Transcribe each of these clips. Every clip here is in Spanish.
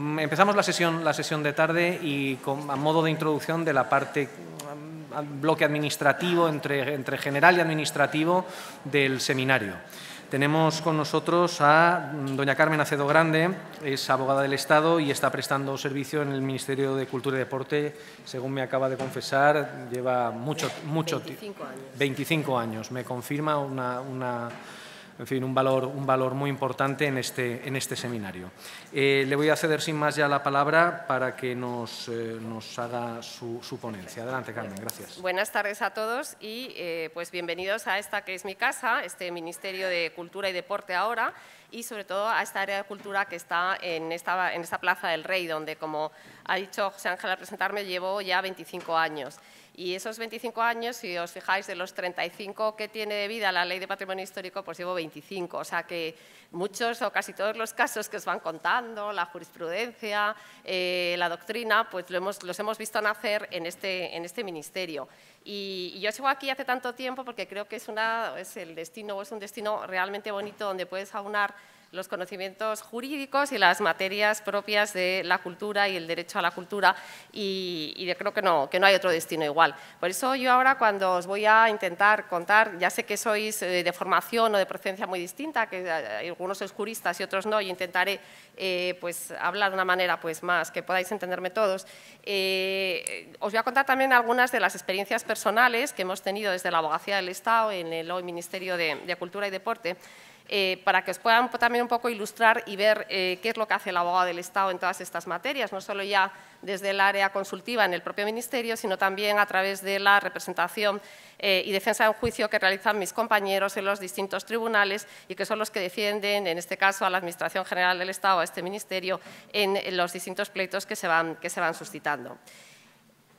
Mm, empezamos la sesión, la sesión de tarde y a modo de introducción de la parte mm, bloque administrativo, entre, entre general y administrativo del seminario. Tenemos con nosotros a mm, doña Carmen Acedo Grande, es abogada del Estado y está prestando servicio en el Ministerio de Cultura y Deporte, según me acaba de confesar, lleva mucho, tiempo. 25 años. 25 años. Me confirma una en fin, un valor, un valor muy importante en este, en este seminario. Eh, le voy a ceder sin más ya la palabra para que nos, eh, nos haga su, ponencia. Adelante, Carmen, gracias. Buenas tardes a todos y eh, pues bienvenidos a esta que es mi casa, este Ministerio de Cultura y Deporte ahora, y sobre todo a esta área de cultura que está en esta, en esta Plaza del Rey, donde, como ha dicho José Ángel al presentarme, llevo ya 25 años. Y esos 25 años, si os fijáis, de los 35 que tiene de vida la Ley de Patrimonio Histórico, pues llevo 25. O sea que muchos o casi todos los casos que os van contando, la jurisprudencia, eh, la doctrina, pues lo hemos, los hemos visto nacer en este, en este ministerio. Y, yo sigo aquí hace tanto tiempo porque creo que es, una, es el destino, es un destino realmente bonito donde puedes aunar los conocimientos jurídicos y las materias propias de la cultura y el derecho a la cultura y, y creo que no, que no hay otro destino igual. Por eso yo ahora cuando os voy a intentar contar, ya sé que sois eh, de formación o de procedencia muy distinta, que algunos sois juristas y otros no, y intentaré eh, pues, hablar de una manera pues, más que podáis entenderme todos. Eh, os voy a contar también algunas de las experiencias personales que hemos tenido desde la Abogacía del Estado en el hoy Ministerio de Cultura y Deporte. Eh, para que os puedan también un poco ilustrar y ver eh, qué es lo que hace el abogado del Estado en todas estas materias, no solo ya desde el área consultiva en el propio Ministerio, sino también a través de la representación eh, y defensa en juicio que realizan mis compañeros en los distintos tribunales y que son los que defienden, en este caso, a la Administración General del Estado, a este Ministerio, en, los distintos pleitos que se van suscitando.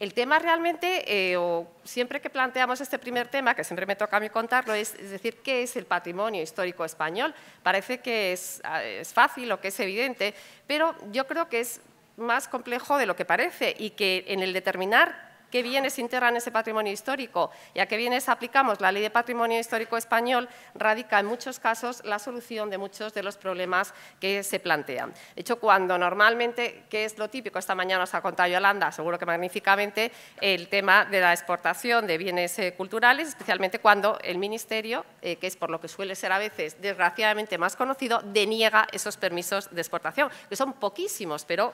El tema realmente, eh, o siempre que planteamos este primer tema, que siempre me toca a mí contarlo, es, decir, qué es el patrimonio histórico español. Parece que es, ah, es fácil o que es evidente, pero yo creo que es más complejo de lo que parece y que en el determinar qué bienes integran ese patrimonio histórico y a qué bienes aplicamos la Ley de Patrimonio Histórico Español, radica en muchos casos la solución de muchos de los problemas que se plantean. De hecho, cuando normalmente, que es lo típico, esta mañana os ha contado Yolanda, seguro que magníficamente, el tema de la exportación de bienes eh, culturales, especialmente cuando el Ministerio, eh, que es por lo que suele ser a veces desgraciadamente más conocido, deniega esos permisos de exportación, que son poquísimos, pero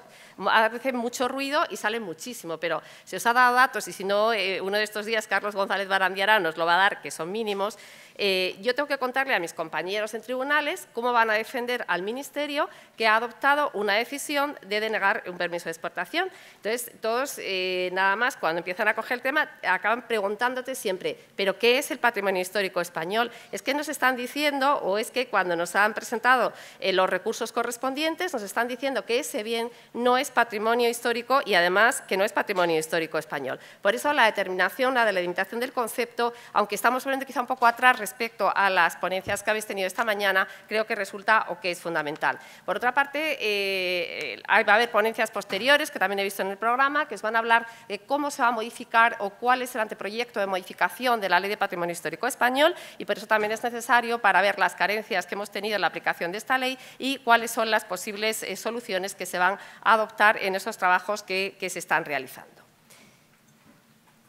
veces mm, mucho ruido y sale muchísimo, pero se os ha dado y si no, eh, uno de estos días Carlos González Barandiará nos lo va a dar, que son mínimos, eh, yo tengo que contarle a mis compañeros en tribunales cómo van a defender al Ministerio que ha adoptado una decisión de denegar un permiso de exportación. Entonces, todos, eh, nada más, cuando empiezan a coger el tema, acaban preguntándote siempre, ¿pero qué es el patrimonio histórico español? ¿Es que nos están diciendo o es que cuando nos han presentado eh, los recursos correspondientes nos están diciendo que ese bien no es patrimonio histórico y además que no es patrimonio histórico español? Por eso la determinación, la delimitación del concepto, aunque estamos volviendo quizá un poco atrás respecto a las ponencias que habéis tenido esta mañana, creo que resulta o que es fundamental. Por otra parte, eh, eh, va a haber ponencias posteriores, que también he visto en el programa, que os van a hablar de cómo se va a modificar o cuál es el anteproyecto de modificación de la Ley de Patrimonio Histórico Español, y por eso también es necesario para ver las carencias que hemos tenido en la aplicación de esta ley y cuáles son las posibles eh, soluciones que se van a adoptar en esos trabajos que, se están realizando.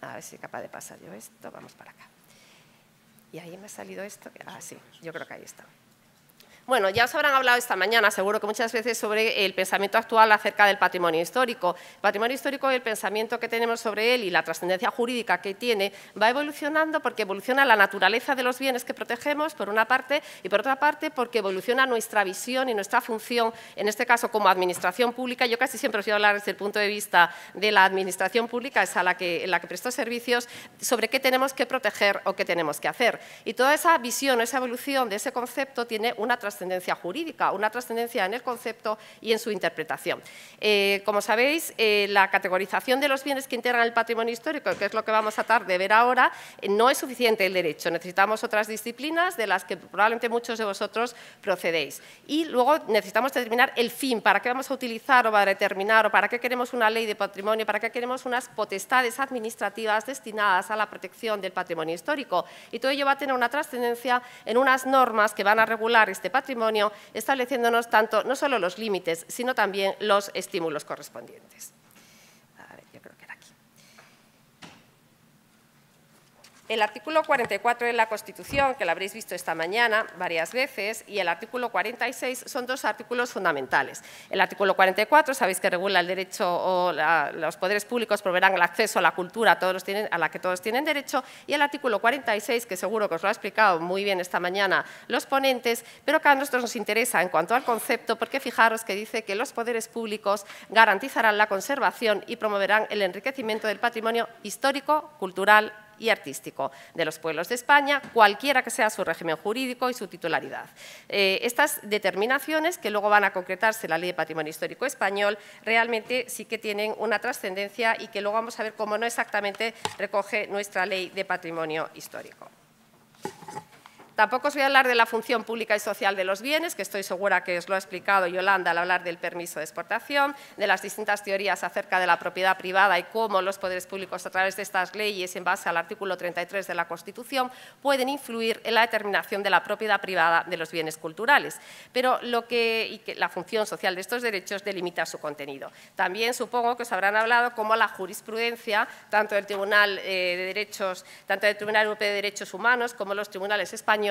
A ver si capaz de pasar yo esto. Vamos para acá. Y ahí me ha salido esto. Ah, sí, yo creo que ahí está. Bueno, ya os habrán hablado esta mañana, seguro que muchas veces, sobre el pensamiento actual acerca del patrimonio histórico. El patrimonio histórico, el pensamiento que tenemos sobre él y la trascendencia jurídica que tiene, va evolucionando porque evoluciona la naturaleza de los bienes que protegemos, por una parte, y por otra parte, porque evoluciona nuestra visión y nuestra función, en este caso como administración pública. Yo casi siempre os voy a hablar desde el punto de vista de la administración pública, es a la que, en la que presto servicios, sobre qué tenemos que proteger o qué tenemos que hacer. Y toda esa visión, esa evolución de ese concepto tiene una trascendencia trascendencia jurídica, una trascendencia en el concepto y en su interpretación. Eh, como sabéis, eh, la categorización de los bienes que integran el patrimonio histórico, que es lo que vamos a tratar de ver ahora, eh, no es suficiente el derecho. Necesitamos otras disciplinas de las que probablemente muchos de vosotros procedéis. Y luego necesitamos determinar el fin, para qué vamos a utilizar o va a determinar o para qué queremos una ley de patrimonio, para qué queremos unas potestades administrativas destinadas a la protección del patrimonio histórico. Y todo ello va a tener una trascendencia en unas normas que van a regular este patrimonio estableciéndonos tanto no solo los límites, sino también los estímulos correspondientes. El artículo 44 de la Constitución, que lo habréis visto esta mañana varias veces, y el artículo 46 son dos artículos fundamentales. El artículo 44, sabéis que regula el derecho o los poderes públicos proveerán el acceso a la cultura a, a la que todos tienen derecho, y el artículo 46, que seguro que os lo ha explicado muy bien esta mañana los ponentes, pero que a nosotros nos interesa en cuanto al concepto, porque fijaros que dice que los poderes públicos garantizarán la conservación y promoverán el enriquecimiento del patrimonio histórico, cultural y artístico de los pueblos de España, cualquiera que sea su régimen jurídico y su titularidad. Eh, estas determinaciones, que luego van a concretarse en la Ley de Patrimonio Histórico Español, realmente sí que tienen una trascendencia y que luego vamos a ver cómo no exactamente recoge nuestra Ley de Patrimonio Histórico. Tampoco os voy a hablar de la función pública y social de los bienes, que estoy segura que os lo ha explicado Yolanda al hablar del permiso de exportación, de las distintas teorías acerca de la propiedad privada y cómo los poderes públicos a través de estas leyes, en base al artículo 33 de la Constitución, pueden influir en la determinación de la propiedad privada de los bienes culturales. Pero lo que, y que la función social de estos derechos delimita su contenido. También supongo que os habrán hablado cómo la jurisprudencia, tanto del Tribunal, eh, de Derechos, tanto del Tribunal Europeo de Derechos Humanos como los tribunales españoles,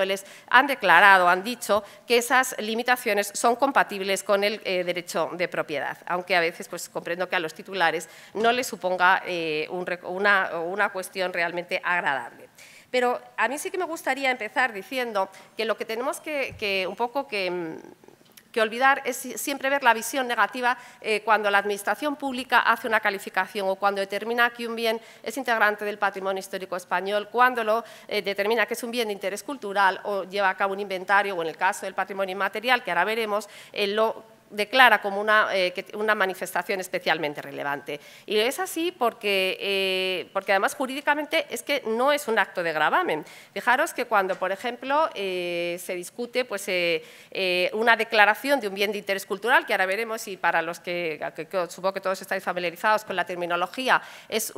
han declarado, han dicho que esas limitaciones son compatibles con el eh, derecho de propiedad, aunque a veces pues, comprendo que a los titulares no les suponga eh, una, cuestión realmente agradable. Pero a mí sí que me gustaría empezar diciendo que lo que tenemos que un poco que mm, que olvidar es siempre ver la visión negativa eh, cuando la Administración pública hace una calificación o cuando determina que un bien es integrante del patrimonio histórico español, cuando lo eh, determina que es un bien de interés cultural o lleva a cabo un inventario o, en el caso del patrimonio inmaterial, que ahora veremos, eh, lo declara como una, eh, una, manifestación especialmente relevante. Y es así porque, eh, porque además jurídicamente es que no es un acto de gravamen. Fijaros que cuando, por ejemplo, eh, se discute pues, una declaración de un bien de interés cultural, que ahora veremos si para los que, supongo que todos estáis familiarizados con la terminología, es,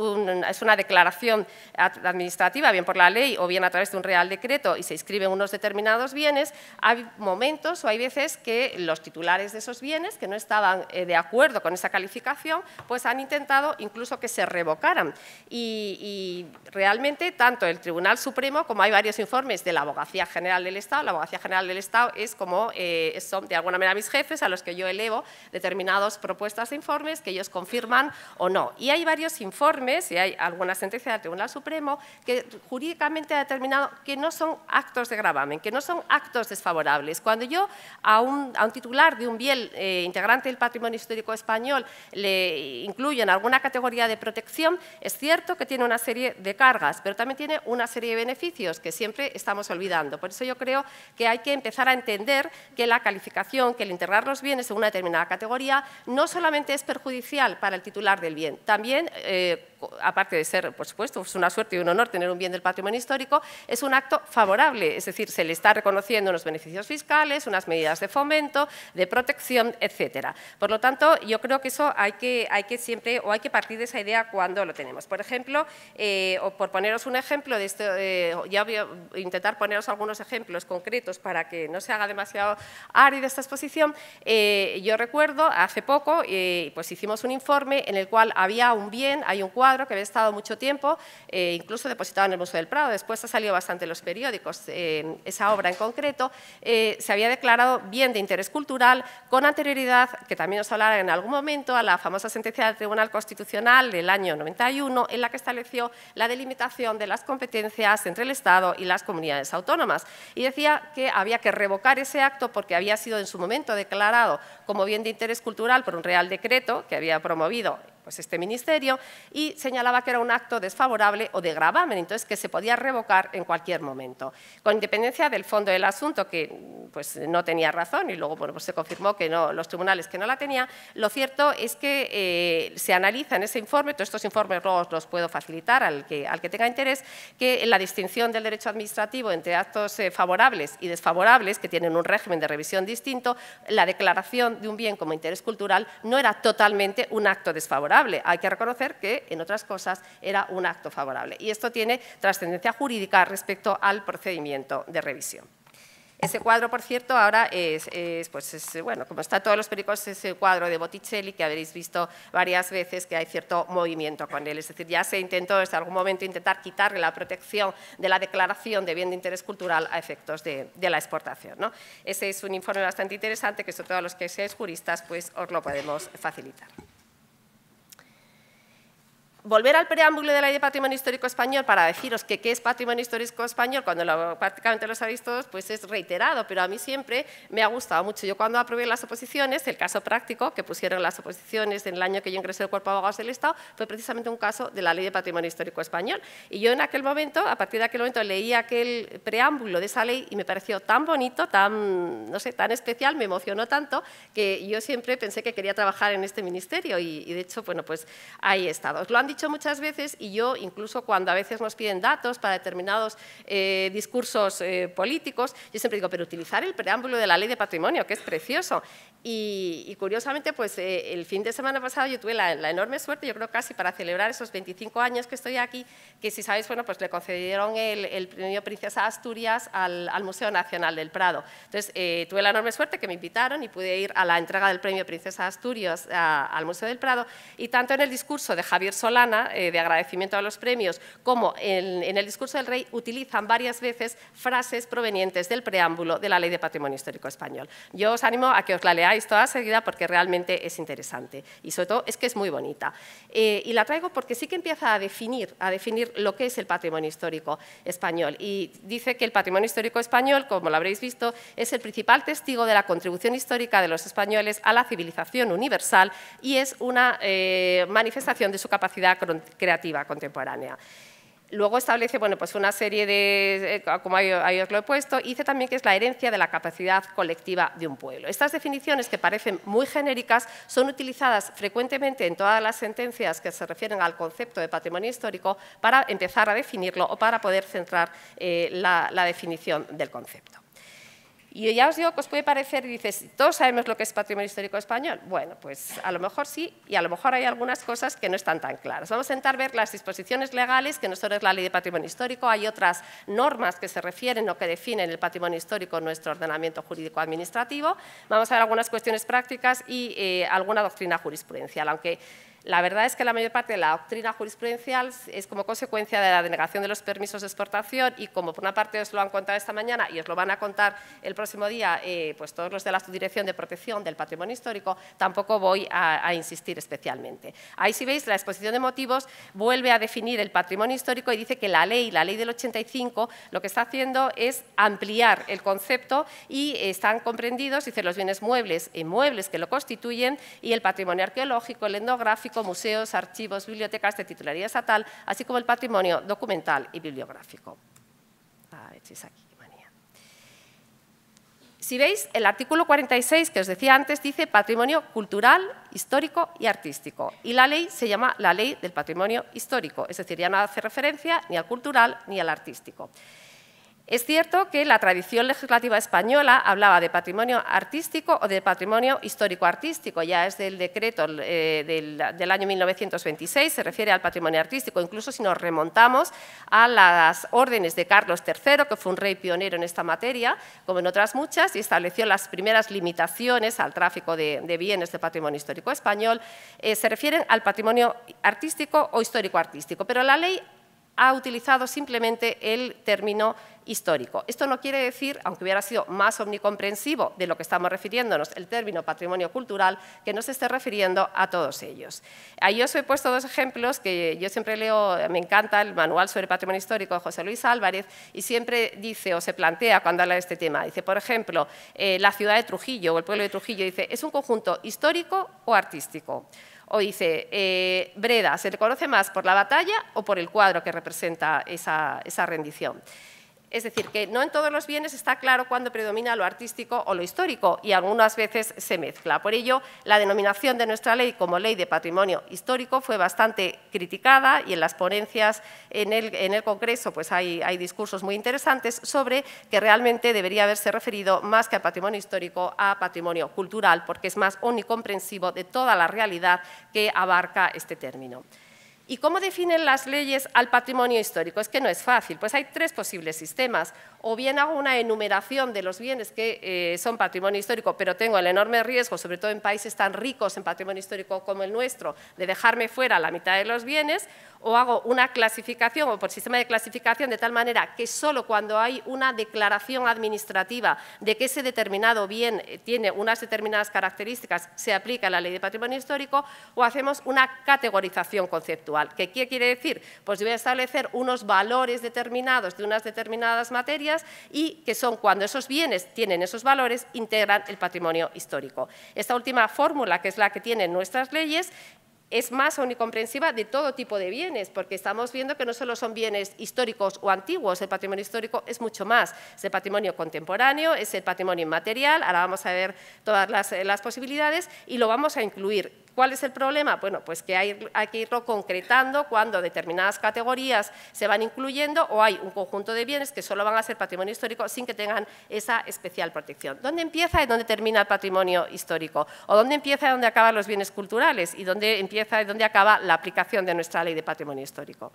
es una declaración administrativa, bien por la ley o bien a través de un real decreto y se inscriben unos determinados bienes, hay momentos o hay veces que los titulares de esos bienes que no estaban eh, de acuerdo con esa calificación, pues han intentado incluso que se revocaran. Y, realmente tanto el Tribunal Supremo como hay varios informes de la Abogacía General del Estado, la Abogacía General del Estado es como, eh, son de alguna manera mis jefes a los que yo elevo determinadas propuestas de informes que ellos confirman o no. Y hay varios informes y hay alguna sentencia del Tribunal Supremo que jurídicamente ha determinado que no son actos de gravamen, que no son actos desfavorables. Cuando yo a un, a un titular de un bien eh, integrante del patrimonio histórico español le incluyen alguna categoría de protección, es cierto que tiene una serie de cargas, pero también tiene una serie de beneficios que siempre estamos olvidando. Por eso yo creo que hay que empezar a entender que la calificación, que el integrar los bienes en una determinada categoría, no solamente es perjudicial para el titular del bien, también eh, aparte de ser, por supuesto, una suerte y un honor tener un bien del patrimonio histórico, es un acto favorable, es decir, se le está reconociendo unos beneficios fiscales, unas medidas de fomento, de protección, etcétera. Por lo tanto, yo creo que eso hay que, siempre, o hay que partir de esa idea cuando lo tenemos. Por ejemplo, eh, o por poneros un ejemplo, de esto, eh, ya voy a intentar poneros algunos ejemplos concretos para que no se haga demasiado árida esta exposición. Eh, yo recuerdo hace poco, pues hicimos un informe en el cual había un bien, hay un cuadro, que había estado mucho tiempo, eh, incluso depositado en el Museo del Prado, después ha salido bastante en los periódicos, esa obra en concreto, eh, se había declarado bien de interés cultural con anterioridad, que también os hablará en algún momento, a la famosa sentencia del Tribunal Constitucional del año 91, en la que estableció la delimitación de las competencias entre el Estado y las comunidades autónomas. Y decía que había que revocar ese acto porque había sido en su momento declarado como bien de interés cultural por un real decreto que había promovido pues este ministerio y señalaba que era un acto desfavorable o de gravamen, entonces que se podía revocar en cualquier momento. Con independencia del fondo del asunto, que pues no tenía razón y luego pues se confirmó que no, los tribunales que no la tenían, lo cierto es que eh, se analiza en ese informe, todos estos informes los puedo facilitar al que, al que tenga interés, que la distinción del derecho administrativo entre actos eh, favorables y desfavorables, que tienen un régimen de revisión distinto, la declaración de un bien como interés cultural no era totalmente un acto desfavorable hay que reconocer que, en otras cosas, era un acto favorable. Y esto tiene trascendencia jurídica respecto al procedimiento de revisión. Ese cuadro, por cierto, ahora es, pues bueno, como está en todos los pericos, es el cuadro de Botticelli, que habréis visto varias veces que hay cierto movimiento con él. Es decir, ya se intentó desde algún momento intentar quitarle la protección de la declaración de bien de interés cultural a efectos de, la exportación. Ese es un informe bastante interesante que, sobre todo a los que seáis juristas, pues os lo podemos facilitar volver al preámbulo de la Ley de Patrimonio Histórico Español para deciros que qué es Patrimonio Histórico Español, cuando lo, prácticamente lo sabéis todos, pues es reiterado, pero a mí siempre me ha gustado mucho. Yo cuando aprobé las oposiciones, el caso práctico que pusieron las oposiciones en el año que yo ingresé al Cuerpo de Abogados del Estado, fue precisamente un caso de la Ley de Patrimonio Histórico Español. Y yo en aquel momento, a partir de aquel momento, leí aquel preámbulo de esa ley y me pareció tan bonito, tan, no sé, tan especial, me emocionó tanto, que yo siempre pensé que quería trabajar en este ministerio y, y de hecho, bueno, pues ahí he estado. Os lo han dicho muchas veces y yo, incluso cuando a veces nos piden datos para determinados eh, discursos eh, políticos, yo siempre digo, pero utilizar el preámbulo de la ley de patrimonio, que es precioso. Y, curiosamente, pues eh, el fin de semana pasado yo tuve la, enorme suerte, yo creo casi para celebrar esos 25 años que estoy aquí, que si sabéis, bueno, pues le concedieron el, premio Princesa Asturias al, Museo Nacional del Prado. Entonces, tuve la enorme suerte que me invitaron y pude ir a la entrega del premio Princesa Asturias al Museo del Prado. Y tanto en el discurso de Javier Solá, eh, de agradecimiento a los premios, como en, el discurso del rey, utilizan varias veces frases provenientes del preámbulo de la Ley de Patrimonio Histórico Español. Yo os animo a que os la leáis toda seguida porque realmente es interesante y sobre todo es que es muy bonita. Eh, y la traigo porque sí que empieza a definir, a definir lo que es el patrimonio histórico español y dice que el patrimonio histórico español, como lo habréis visto, es el principal testigo de la contribución histórica de los españoles a la civilización universal y es una eh, manifestación de su capacidad creativa contemporánea. Luego establece pues una serie de, eh, como yo, os lo he puesto, dice también que es la herencia de la capacidad colectiva de un pueblo. Estas definiciones, que parecen muy genéricas, son utilizadas frecuentemente en todas las sentencias que se refieren al concepto de patrimonio histórico para empezar a definirlo o para poder centrar eh, la definición del concepto. Y ya os digo que os puede parecer, y dices, todos sabemos lo que es patrimonio histórico español. Bueno, pues a lo mejor sí, y a lo mejor hay algunas cosas que no están tan claras. Vamos a intentar ver las disposiciones legales, que no solo es la ley de patrimonio histórico, hay otras normas que se refieren o que definen el patrimonio histórico en nuestro ordenamiento jurídico-administrativo. Vamos a ver algunas cuestiones prácticas y eh, alguna doctrina jurisprudencial, aunque la verdad es que la mayor parte de la doctrina jurisprudencial es como consecuencia de la denegación de los permisos de exportación y como por una parte os lo han contado esta mañana y os lo van a contar el próximo día eh, pues todos los de la Subdirección de Protección del Patrimonio Histórico, tampoco voy a, insistir especialmente. Ahí si veis la exposición de motivos vuelve a definir el patrimonio histórico y dice que la ley, la ley del 85, lo que está haciendo es ampliar el concepto y están comprendidos, dice, los bienes muebles e inmuebles que lo constituyen y el patrimonio arqueológico, el endográfico museos, archivos, bibliotecas de titularidad estatal, así como el patrimonio documental y bibliográfico. Ah, este si veis, el artículo 46 que os decía antes dice patrimonio cultural, histórico y artístico. Y la ley se llama la ley del patrimonio histórico, es decir, ya no hace referencia ni al cultural ni al artístico. Es cierto que la tradición legislativa española hablaba de patrimonio artístico o de patrimonio histórico-artístico, ya es del decreto eh, del, año 1926, se refiere al patrimonio artístico, incluso si nos remontamos a las órdenes de Carlos III, que fue un rey pionero en esta materia, como en otras muchas, y estableció las primeras limitaciones al tráfico de, bienes de patrimonio histórico español, eh, se refieren al patrimonio artístico o histórico-artístico, pero la ley ha utilizado simplemente el término histórico. Esto no quiere decir, aunque hubiera sido más omnicomprensivo de lo que estamos refiriéndonos, el término patrimonio cultural, que no se esté refiriendo a todos ellos. Ahí os he puesto dos ejemplos que yo siempre leo, me encanta el manual sobre patrimonio histórico de José Luis Álvarez, y siempre dice o se plantea cuando habla de este tema, dice, por ejemplo, eh, la ciudad de Trujillo o el pueblo de Trujillo, dice, es un conjunto histórico o artístico. O dice, eh, Breda, ¿se le conoce más por la batalla o por el cuadro que representa esa rendición? Es decir, que no en todos los bienes está claro cuándo predomina lo artístico o lo histórico y algunas veces se mezcla. Por ello, la denominación de nuestra ley como Ley de Patrimonio Histórico fue bastante criticada y en las ponencias en el, Congreso pues hay, discursos muy interesantes sobre que realmente debería haberse referido más que a patrimonio histórico a patrimonio cultural porque es más onnicomprensivo de toda la realidad que abarca este término. ¿Y cómo definen las leyes al patrimonio histórico? Es que no es fácil. Pues hay tres posibles sistemas o bien hago una enumeración de los bienes que eh, son patrimonio histórico, pero tengo el enorme riesgo, sobre todo en países tan ricos en patrimonio histórico como el nuestro, de dejarme fuera la mitad de los bienes, o hago una clasificación o por sistema de clasificación de tal manera que solo cuando hay una declaración administrativa de que ese determinado bien eh, tiene unas determinadas características se aplica la ley de patrimonio histórico, o hacemos una categorización conceptual. ¿Qué quiere decir? Pues yo voy a establecer unos valores determinados de unas determinadas materias y que son cuando esos bienes tienen esos valores, integran el patrimonio histórico. Esta última fórmula, que es la que tienen nuestras leyes, es más unicomprensiva de todo tipo de bienes, porque estamos viendo que no solo son bienes históricos o antiguos, el patrimonio histórico es mucho más, es el patrimonio contemporáneo, es el patrimonio inmaterial, ahora vamos a ver todas las, eh, las posibilidades y lo vamos a incluir ¿Cuál es el problema? Bueno, pues que hay, que irlo concretando cuando determinadas categorías se van incluyendo o hay un conjunto de bienes que solo van a ser patrimonio histórico sin que tengan esa especial protección. ¿Dónde empieza y dónde termina el patrimonio histórico? ¿O dónde empieza y dónde acaban los bienes culturales? ¿Y dónde empieza y dónde acaba la aplicación de nuestra ley de patrimonio histórico?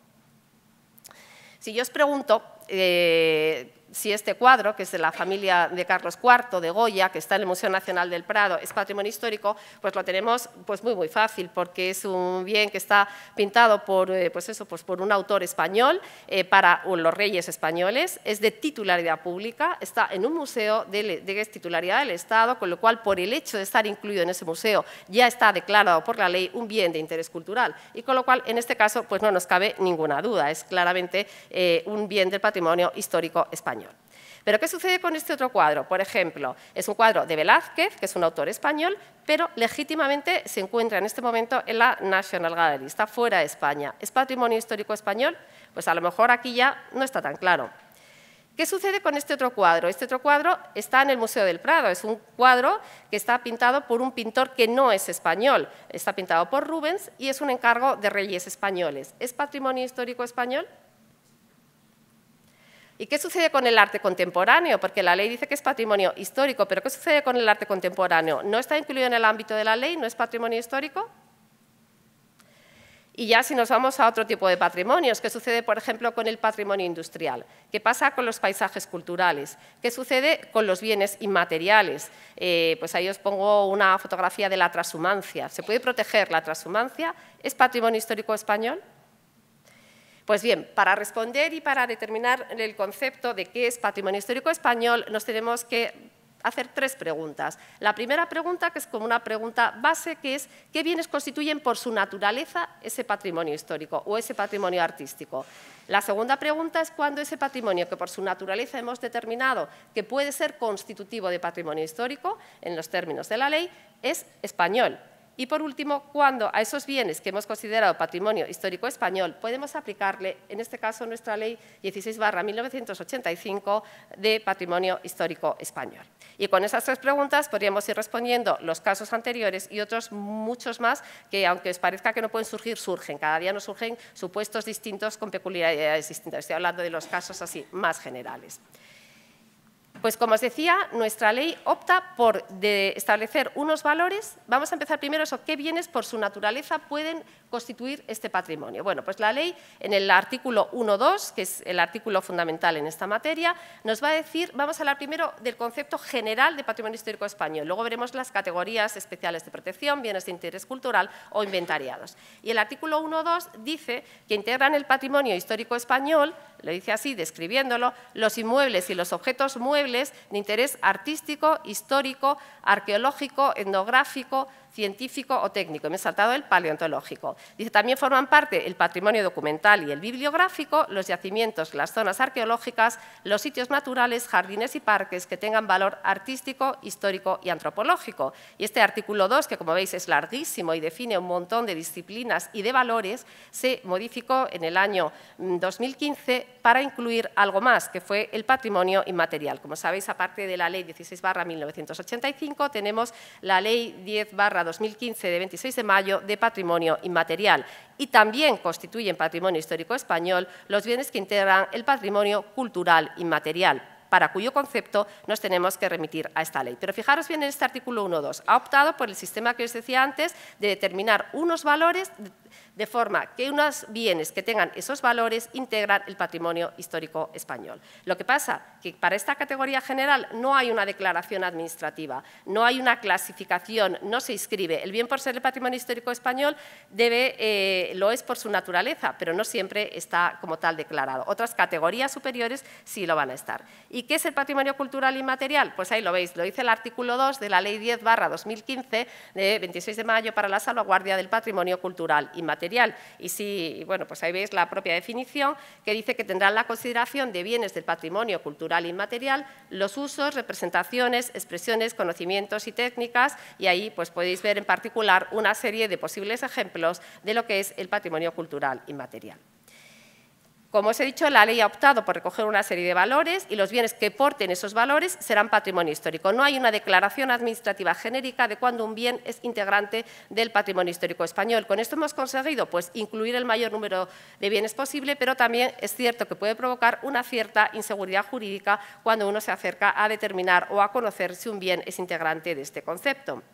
Si yo os pregunto... Eh, si este cuadro, que es de la familia de Carlos IV, de Goya, que está en el Museo Nacional del Prado, es patrimonio histórico, pues lo tenemos pues muy, muy fácil, porque es un bien que está pintado por, eh, pues eso, pues por un autor español, eh, para los reyes españoles, es de titularidad pública, está en un museo de, titularidad del Estado, con lo cual, por el hecho de estar incluido en ese museo, ya está declarado por la ley un bien de interés cultural, y con lo cual, en este caso, pues no nos cabe ninguna duda, es claramente eh, un bien del patrimonio histórico español. Pero ¿qué sucede con este otro cuadro? Por ejemplo, es un cuadro de Velázquez, que es un autor español, pero legítimamente se encuentra en este momento en la National Gallery, está fuera de España. ¿Es patrimonio histórico español? Pues a lo mejor aquí ya no está tan claro. ¿Qué sucede con este otro cuadro? Este otro cuadro está en el Museo del Prado, es un cuadro que está pintado por un pintor que no es español, está pintado por Rubens y es un encargo de reyes españoles. ¿Es patrimonio histórico español? ¿Y qué sucede con el arte contemporáneo? Porque la ley dice que es patrimonio histórico, pero ¿qué sucede con el arte contemporáneo? ¿No está incluido en el ámbito de la ley? ¿No es patrimonio histórico? Y ya si nos vamos a otro tipo de patrimonios, ¿qué sucede, por ejemplo, con el patrimonio industrial? ¿Qué pasa con los paisajes culturales? ¿Qué sucede con los bienes inmateriales? Eh, pues ahí os pongo una fotografía de la transhumancia. ¿Se puede proteger la transhumancia? ¿Es patrimonio histórico español? Pues bien, para responder y para determinar el concepto de qué es patrimonio histórico español, nos tenemos que hacer tres preguntas. La primera pregunta, que es como una pregunta base, que es qué bienes constituyen por su naturaleza ese patrimonio histórico o ese patrimonio artístico. La segunda pregunta es cuándo ese patrimonio, que por su naturaleza hemos determinado que puede ser constitutivo de patrimonio histórico, en los términos de la ley, es español y por último, ¿cuándo a esos bienes que hemos considerado patrimonio histórico español podemos aplicarle, en este caso, nuestra ley 16-1985 de patrimonio histórico español. Y con esas tres preguntas podríamos ir respondiendo los casos anteriores y otros muchos más que, aunque os parezca que no pueden surgir, surgen. Cada día nos surgen supuestos distintos con peculiaridades distintas. Estoy hablando de los casos así más generales. Pues como os decía, nuestra ley opta por establecer unos valores. Vamos a empezar primero eso, qué bienes por su naturaleza pueden constituir este patrimonio. Bueno, pues la ley en el artículo 1.2, que es el artículo fundamental en esta materia, nos va a decir, vamos a hablar primero del concepto general de patrimonio histórico español, luego veremos las categorías especiales de protección, bienes de interés cultural o inventariados. Y el artículo 1.2 dice que integran el patrimonio histórico español, lo dice así describiéndolo, los inmuebles y los objetos muebles de interés artístico, histórico, arqueológico, etnográfico, científico o técnico, me he saltado el paleontológico. Dice, también forman parte el patrimonio documental y el bibliográfico, los yacimientos, las zonas arqueológicas, los sitios naturales, jardines y parques que tengan valor artístico, histórico y antropológico. Y este artículo 2, que como veis es larguísimo y define un montón de disciplinas y de valores, se modificó en el año 2015 mm, para incluir algo más, que fue el patrimonio inmaterial. Como sabéis, aparte de la Ley 16 1985, tenemos la Ley 10 barra 2015 de 26 de mayo de Patrimonio Inmaterial y también constituyen patrimonio histórico español los bienes que integran el patrimonio cultural inmaterial para cuyo concepto nos tenemos que remitir a esta ley. Pero fijaros bien en este artículo 1.2. Ha optado por el sistema que os decía antes de determinar unos valores de forma que unos bienes que tengan esos valores integran el patrimonio histórico español. Lo que pasa que para esta categoría general no hay una declaración administrativa, no hay una clasificación, no se inscribe. El bien por ser el patrimonio histórico español debe, eh, lo es por su naturaleza, pero no siempre está como tal declarado. Otras categorías superiores sí lo van a estar. ¿Y qué es el patrimonio cultural inmaterial? Pues ahí lo veis, lo dice el artículo 2 de la Ley 10 barra 2015 de 26 de mayo para la salvaguardia del patrimonio cultural inmaterial. Y si, bueno, pues ahí veis la propia definición que dice que tendrán la consideración de bienes del patrimonio cultural inmaterial los usos, representaciones, expresiones, conocimientos y técnicas. Y ahí pues podéis ver en particular una serie de posibles ejemplos de lo que es el patrimonio cultural inmaterial. Como os he dicho, la ley ha optado por recoger una serie de valores y los bienes que porten esos valores serán patrimonio histórico. No hay una declaración administrativa genérica de cuándo un bien es integrante del patrimonio histórico español. Con esto hemos conseguido pues, incluir el mayor número de bienes posible, pero también es cierto que puede provocar una cierta inseguridad jurídica cuando uno se acerca a determinar o a conocer si un bien es integrante de este concepto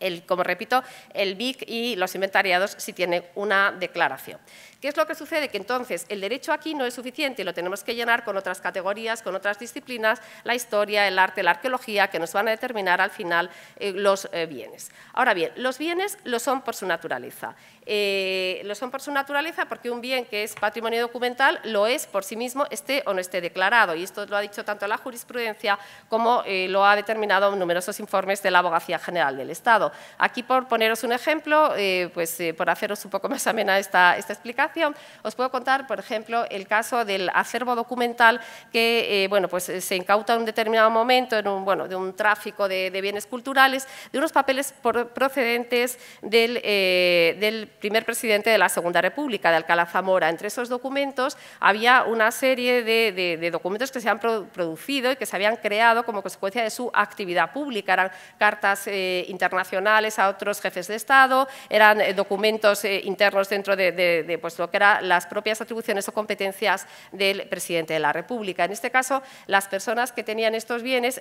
el, como repito, el BIC y los inventariados si tienen una declaración. ¿Qué es lo que sucede? Que entonces el derecho aquí no es suficiente, y lo tenemos que llenar con otras categorías, con otras disciplinas, la historia, el arte, la arqueología, que nos van a determinar al final eh, los eh, bienes. Ahora bien, los bienes lo son por su naturaleza eh, lo son por su naturaleza porque un bien que es patrimonio documental lo es por sí mismo, esté o no esté declarado. Y esto lo ha dicho tanto la jurisprudencia como eh, lo ha determinado numerosos informes de la Abogacía General del Estado. Aquí, por poneros un ejemplo, eh, pues por haceros un poco más amena esta, esta explicación, os puedo contar, por ejemplo, el caso del acervo documental que bueno, pues, se incauta en un determinado momento en un, bueno, de un tráfico de, bienes culturales, de unos papeles procedentes del, del primer presidente de la Segunda República, de Alcalá Zamora. Entre esos documentos había una serie de, documentos que se han producido y que se habían creado como consecuencia de su actividad pública. Eran cartas eh, internacionales a otros jefes de Estado, eran eh, documentos eh, internos dentro de, de pues, lo que eran las propias atribuciones o competencias del presidente de la República. En este caso, las personas que tenían estos bienes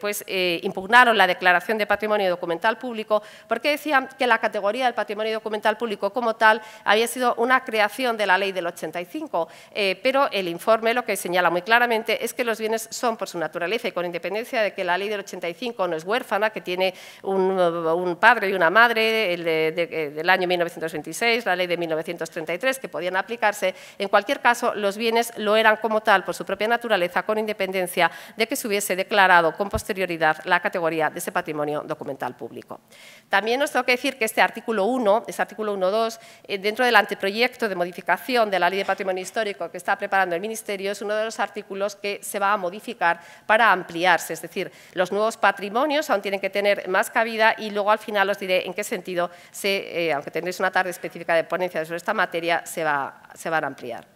pues, impugnaron la declaración de patrimonio documental público porque decían que la categoría del patrimonio documental como tal había sido una creación de la ley del 85, eh, pero el informe lo que señala muy claramente es que los bienes son por su naturaleza y con independencia de que la ley del 85 no es huérfana, que tiene un, padre y una madre, el eh, del año 1926, la ley de 1933, que podían aplicarse, en cualquier caso los bienes lo eran como tal por su propia naturaleza con independencia de que se hubiese declarado con posterioridad la categoría de ese patrimonio documental público. También nos tengo que decir que este artículo 1, este artículo 1 2 eh, dentro del anteproyecto de modificación de la Ley de Patrimonio Histórico que está preparando el Ministerio, es uno de los artículos que se va a modificar para ampliarse. Es decir, los nuevos patrimonios aún tienen que tener más cabida y luego al final os diré en qué sentido, eh, aunque tendréis una tarde específica de ponencia sobre esta materia, se, van a ampliar.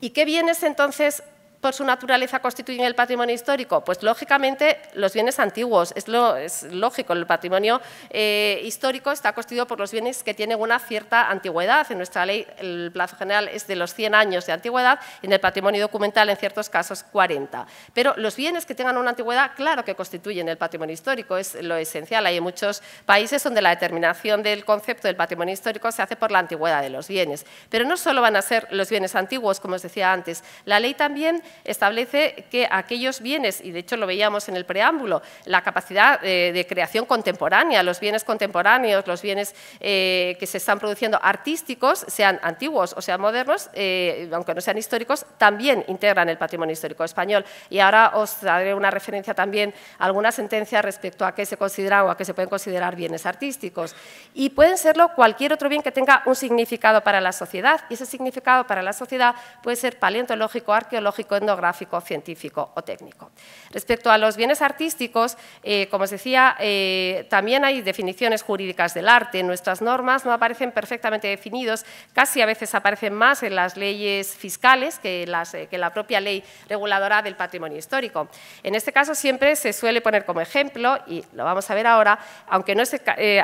¿Y qué bienes entonces por su naturaleza constituyen el patrimonio histórico? Pues lógicamente los bienes antiguos, es, lógico, el patrimonio eh, histórico está constituido por los bienes que tienen una cierta antigüedad. En nuestra ley el plazo general es de los 100 años de antigüedad, en el patrimonio documental en ciertos casos 40. Pero los bienes que tengan una antigüedad, claro que constituyen el patrimonio histórico, es lo esencial. Hay muchos países donde la determinación del concepto del patrimonio histórico se hace por la antigüedad de los bienes. Pero no solo van a ser los bienes antiguos, como os decía antes, la ley también establece que aquellos bienes, y de hecho lo veíamos en el preámbulo, la capacidad eh, de creación contemporánea, los bienes contemporáneos, los bienes eh, que se están produciendo artísticos, sean antiguos o sean modernos, eh, aunque no sean históricos, también integran el patrimonio histórico español. Y ahora os daré una referencia también alguna sentencia respecto a qué se considera o a qué se pueden considerar bienes artísticos. Y pueden serlo cualquier otro bien que tenga un significado para la sociedad. Y ese significado para la sociedad puede ser paleontológico, arqueológico, gráfico, científico o técnico. Respecto a los bienes artísticos, eh, como os decía, eh, también hay definiciones jurídicas del arte. Nuestras normas no aparecen perfectamente definidos, casi a veces aparecen más en las leyes fiscales que, las, eh, la propia ley reguladora del patrimonio histórico. En este caso siempre se suele poner como ejemplo, y lo vamos a ver ahora, aunque no es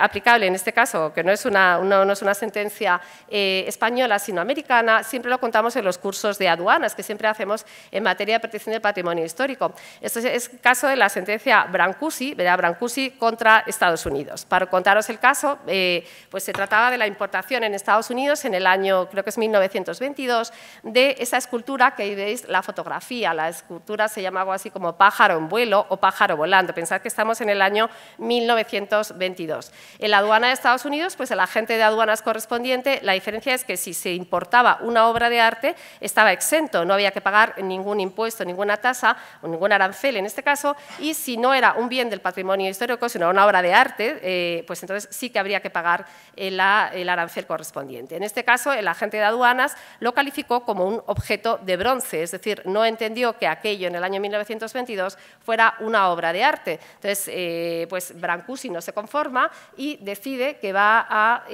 aplicable en este caso, que no es una, no es una sentencia española, sino americana, siempre lo contamos en los cursos de aduanas que siempre hacemos en materia de protección del patrimonio histórico. Esto es el caso de la sentencia Brancusi, Brancusi contra Estados Unidos. Para contaros el caso, eh, pues se trataba de la importación en Estados Unidos en el año, creo que es 1922, de esa escultura que ahí veis la fotografía. La escultura se llama algo así como pájaro en vuelo o pájaro volando. Pensad que estamos en el año 1922. En la aduana de Estados Unidos, pues el agente de aduanas correspondiente, la diferencia es que si se importaba una obra de arte, estaba exento, no había que pagar ni ningún impuesto, ninguna tasa o ningún arancel en este caso, y si no era un bien del patrimonio histórico, sino una obra de arte, eh, pues entonces sí que habría que pagar eh, el, arancel correspondiente. En este caso, el agente de aduanas lo calificó como un objeto de bronce, es decir, no entendió que aquello en el año 1922 fuera una obra de arte. Entonces, eh, pues Brancusi no se conforma y decide que va a,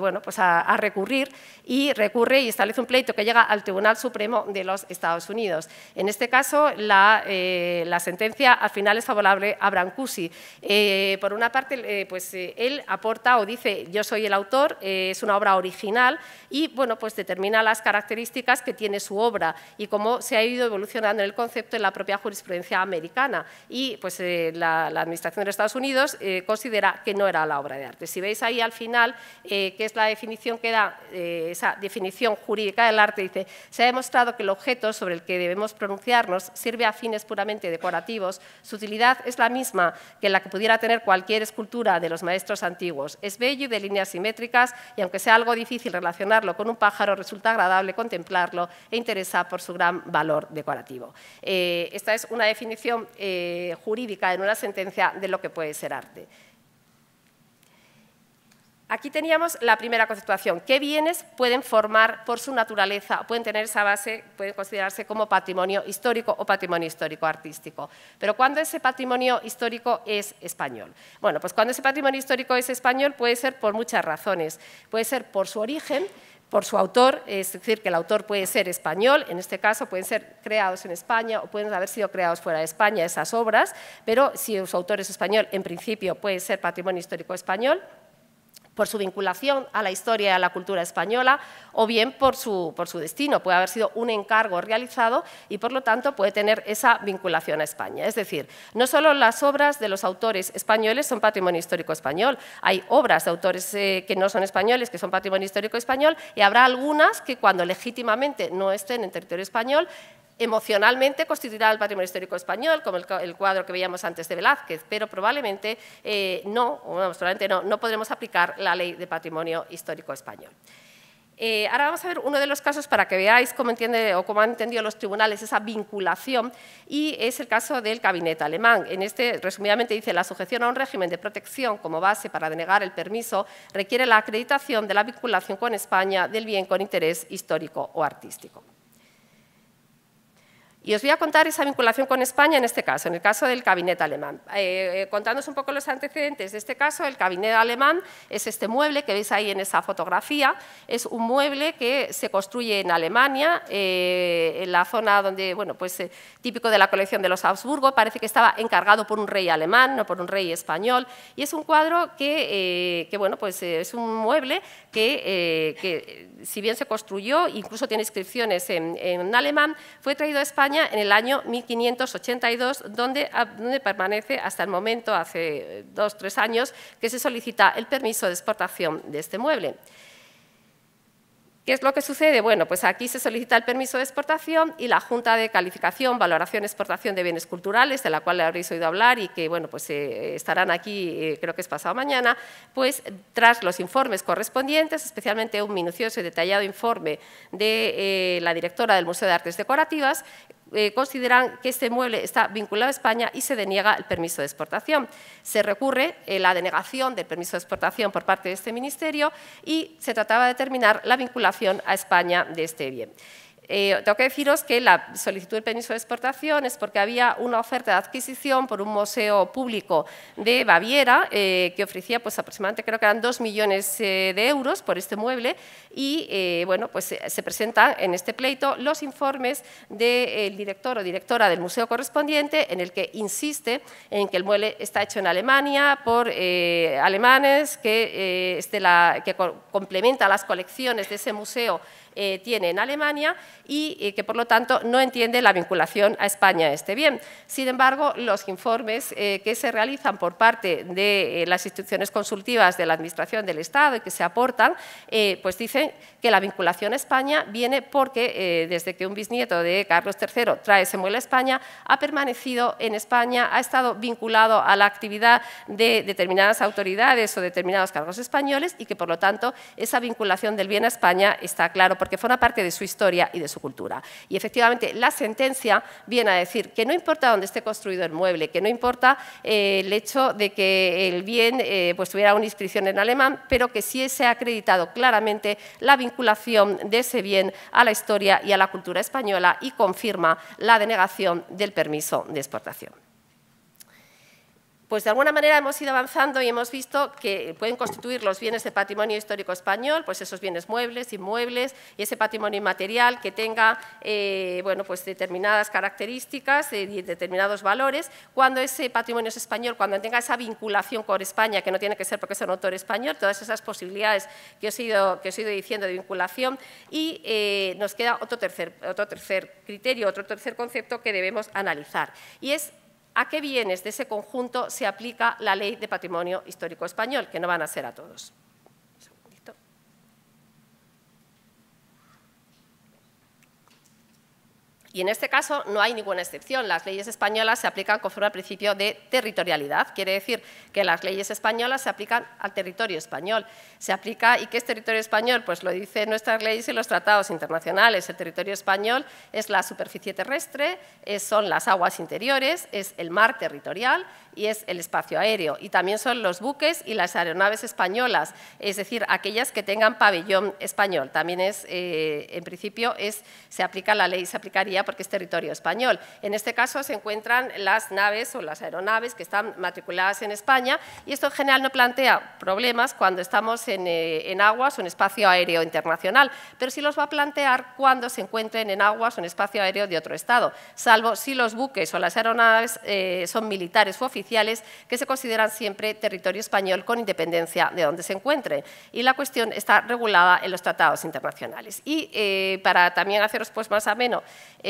bueno, pues a recurrir y recurre y establece un pleito que llega al Tribunal Supremo de los Estados Unidos. En este caso, eh, la, sentencia al final es favorable a Brancusi. Eh, por una parte, eh, pues él aporta o dice, yo soy el autor, es una obra original y, bueno, pues determina las características que tiene su obra y cómo se ha ido evolucionando el concepto en la propia jurisprudencia americana. Y, pues, la, Administración de Estados Unidos considera que no era la obra de arte. Si veis ahí al final, que es la definición que da, esa definición jurídica del arte, dice, se ha demostrado que el objeto sobre el que debemos pronunciarnos sirve a fines puramente decorativos, su utilidad es la misma que la que pudiera tener cualquier escultura de los maestros antiguos. Es bello y de líneas simétricas y aunque sea algo difícil relacionarlo con un pájaro, resulta agradable contemplarlo e interesa por su gran valor decorativo. Eh, esta es una definición eh, jurídica en una sentencia de lo que puede ser arte. Aquí teníamos la primera conceptuación. ¿Qué bienes pueden formar por su naturaleza, pueden tener esa base, pueden considerarse como patrimonio histórico o patrimonio histórico artístico? Pero ¿cuándo ese patrimonio histórico es español? Bueno, pues cuando ese patrimonio histórico es español puede ser por muchas razones. Puede ser por su origen, por su autor, es decir, que el autor puede ser español, en este caso pueden ser creados en España o pueden haber sido creados fuera de España esas obras, pero si su autor es español, en principio puede ser patrimonio histórico español por su vinculación a la historia y a la cultura española o bien por su, por su destino. Puede haber sido un encargo realizado y, por lo tanto, puede tener esa vinculación a España. Es decir, no solo las obras de los autores españoles son patrimonio histórico español, hay obras de autores eh, que no son españoles, que son patrimonio histórico español, y habrá algunas que cuando legítimamente no estén en territorio español, emocionalmente constituirá el patrimonio histórico español, como el, cuadro que veíamos antes de Velázquez, pero probablemente eh, no, probablemente no, no podremos aplicar la ley de patrimonio histórico español. Eh, ahora vamos a ver uno de los casos para que veáis cómo entiende o cómo han entendido los tribunales esa vinculación y es el caso del gabinete alemán. En este, resumidamente, dice la sujeción a un régimen de protección como base para denegar el permiso requiere la acreditación de la vinculación con España del bien con interés histórico o artístico. Y os voy a contar esa vinculación con España en este caso, en el caso del gabinete alemán. Eh, eh un poco los antecedentes de este caso, el gabinete alemán es este mueble que veis ahí en esa fotografía. Es un mueble que se construye en Alemania, eh, en la zona donde, bueno, pues eh, típico de la colección de los Habsburgo, parece que estaba encargado por un rey alemán, no por un rey español. Y es un cuadro que, bueno, pues es un mueble que, si bien se construyó, incluso tiene inscripciones en, en alemán, fue traído a España en el año 1582, ah, donde, permanece hasta el momento, hace eh, dos o tres años, que se solicita el permiso de exportación de este mueble. ¿Qué es lo que sucede? Bueno, pues aquí se solicita el permiso de exportación y la Junta de Calificación, Valoración y Exportación de Bienes Culturales, de la cual habréis oído hablar y que, bueno, pues eh, estarán aquí, eh, creo que es pasado mañana, pues tras los informes correspondientes, especialmente un minucioso y detallado informe de la directora del Museo de Artes Decorativas, eh, consideran que este mueble está vinculado a España y se deniega el permiso de exportación. Se recurre eh, la denegación del permiso de exportación por parte de este ministerio y se trataba de determinar la vinculación a España de este bien. Eh, tengo que deciros que la solicitud del permiso de exportación es porque había una oferta de adquisición por un museo público de Baviera eh, que ofrecía pues, aproximadamente, creo que eran 2 millones eh, de euros por este mueble y bueno, pues, se presentan en este pleito los informes del director o directora del museo correspondiente en el que insiste en que el mueble está hecho en Alemania por alemanes que complementa las colecciones de ese museo eh, tiene en Alemania y eh, que, por lo tanto, no entiende la vinculación a España a este bien. Sin embargo, los informes eh, que se realizan por parte de las instituciones consultivas de la Administración del Estado y que se aportan, pues dicen que la vinculación a España viene porque desde que un bisnieto de Carlos III trae Samuel a España, ha permanecido en España, ha estado vinculado a la actividad de determinadas autoridades o determinados cargos españoles y que, por lo tanto, esa vinculación del bien a España está claro porque forma parte de su historia y de su cultura. Y efectivamente la sentencia viene a decir que no importa dónde esté construido el mueble, que no importa eh, el hecho de que el bien eh, pues, tuviera una inscripción en alemán, pero que sí se ha acreditado claramente la vinculación de ese bien a la historia y a la cultura española y confirma la denegación del permiso de exportación. Pues de alguna manera hemos ido avanzando y hemos visto que pueden constituir los bienes de patrimonio histórico español, pues esos bienes muebles, inmuebles y ese patrimonio inmaterial que tenga eh, bueno, pues determinadas características y determinados valores, cuando ese patrimonio es español, cuando tenga esa vinculación con España, que no tiene que ser porque es un autor español, todas esas posibilidades que os he ido, que he ido diciendo de vinculación. Y eh, nos queda otro tercer, otro tercer criterio, otro tercer concepto que debemos analizar, y es a qué bienes de ese conjunto se aplica la Ley de Patrimonio Histórico Español, que no van a ser a todos. Y en este caso no hay ninguna excepción. Las leyes españolas se aplican conforme al principio de territorialidad. Quiere decir que las leyes españolas se aplican al territorio español. Se aplica, ¿y qué es territorio español? Pues lo dicen nuestras leyes y los tratados internacionales. El territorio español es la superficie terrestre, son las aguas interiores, es el mar territorial y es el espacio aéreo. Y también son los buques y las aeronaves españolas, es decir, aquellas que tengan pabellón español. También es, eh, en principio, es, se aplica la ley, se aplicaría porque es territorio español. En este caso se encuentran las naves o las aeronaves que están matriculadas en España y esto en general no plantea problemas cuando estamos eh, en, aguas o en espacio aéreo internacional, pero sí los va a plantear cuando se encuentren en aguas o en espacio aéreo de otro Estado, salvo si los buques o las aeronaves eh, son militares o oficiales que se consideran siempre territorio español con independencia de donde se encuentren. Y la cuestión está regulada en los tratados internacionales. Y eh, para también haceros pues, más ameno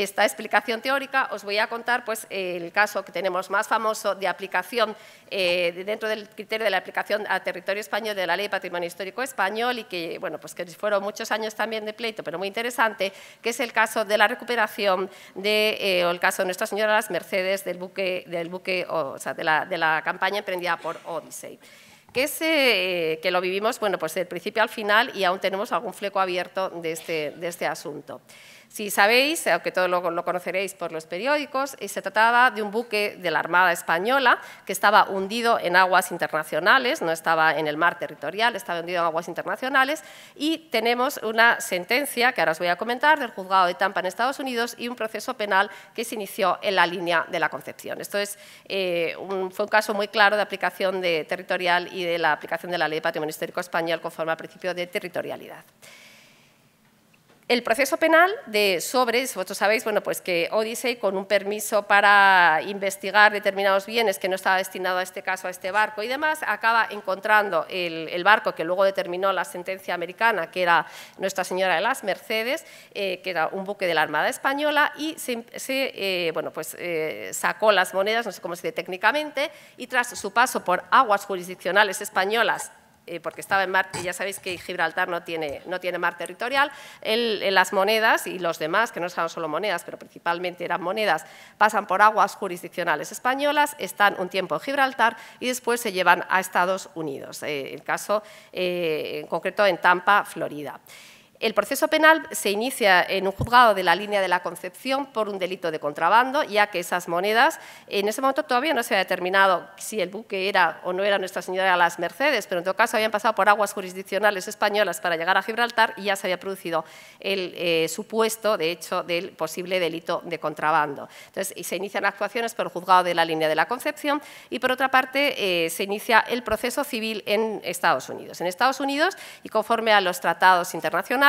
esta explicación teórica, os voy a contar pues, el caso que tenemos más famoso de aplicación eh, dentro del criterio de la aplicación a territorio español de la Ley de Patrimonio Histórico Español y que, bueno, pues que fueron muchos años también de pleito, pero muy interesante, que es el caso de la recuperación de, eh, o el caso de Nuestra Señora las Mercedes del buque, del buque o, sea, de la, de la campaña emprendida por Odyssey. Que, es, eh, que, lo vivimos bueno, pues del principio al final y aún tenemos algún fleco abierto de este, de este asunto. Si sabéis, aunque eh, todo lo, conoceréis por los periódicos, eh, se trataba de un buque de la Armada Española que estaba hundido en aguas internacionales, no estaba en el mar territorial, estaba hundido en aguas internacionales, y tenemos una sentencia, que ahora os voy a comentar, del juzgado de Tampa en Estados Unidos y un proceso penal que se inició en la línea de la Concepción. Esto es, eh, fue un caso muy claro de aplicación de territorial y de la aplicación de la Ley de Patrimonio Histórico Español conforme al principio de territorialidad. El proceso penal de sobres, vosotros sabéis, bueno, pues que Odyssey, con un permiso para investigar determinados bienes que no estaba destinado a este caso, a este barco y demás, acaba encontrando el, barco que luego determinó la sentencia americana, que era Nuestra Señora de las Mercedes, eh, que era un buque de la Armada Española, y se, eh, bueno, pues, eh, sacó las monedas, no sé cómo se dice técnicamente, y tras su paso por aguas jurisdiccionales españolas eh, porque estaba en mar, y ya sabéis que Gibraltar no tiene, no tiene mar territorial, eh, las monedas y los demás, que no son solo monedas, pero principalmente eran monedas, pasan por aguas jurisdiccionales españolas, están un tiempo en Gibraltar y después se llevan a Estados Unidos, el eh, caso en concreto en Tampa, Florida. El proceso penal se inicia en un juzgado de la línea de la Concepción por un delito de contrabando, ya que esas monedas, en ese momento todavía no se ha determinado si el buque era o no era Nuestra Señora de las Mercedes, pero en todo caso habían pasado por aguas jurisdiccionales españolas para llegar a Gibraltar y ya se había producido el eh, supuesto, de hecho, del posible delito de contrabando. Entonces, se inician actuaciones por el juzgado de la línea de la Concepción y, por otra parte, eh, se inicia el proceso civil en Estados Unidos. En Estados Unidos, y conforme a los tratados internacionales,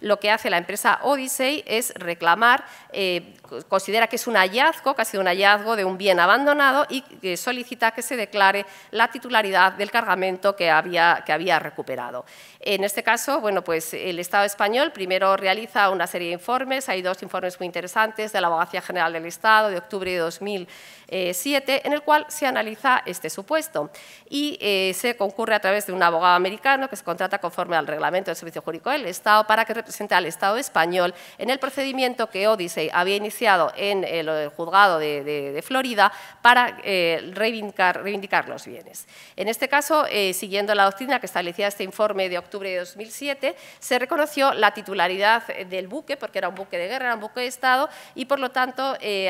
lo que hace la empresa Odyssey es reclamar, eh, considera que es un hallazgo, casi un hallazgo de un bien abandonado y eh, solicita que se declare la titularidad del cargamento que había, que había recuperado. En este caso, bueno, pues el Estado español primero realiza una serie de informes, hay dos informes muy interesantes de la Abogacía General del Estado de octubre de 2000 7, en el cual se analiza este supuesto y eh, se concurre a través de un abogado americano que se contrata conforme al reglamento del Servicio Jurídico del Estado para que represente al Estado español en el procedimiento que Odyssey había iniciado en eh, el juzgado de, Florida para eh, reivindicar, los bienes. En este caso, siguiendo la doctrina que establecía este informe de octubre de 2007, se reconoció la titularidad del buque, porque era un buque de guerra, era un buque de Estado, y por lo tanto,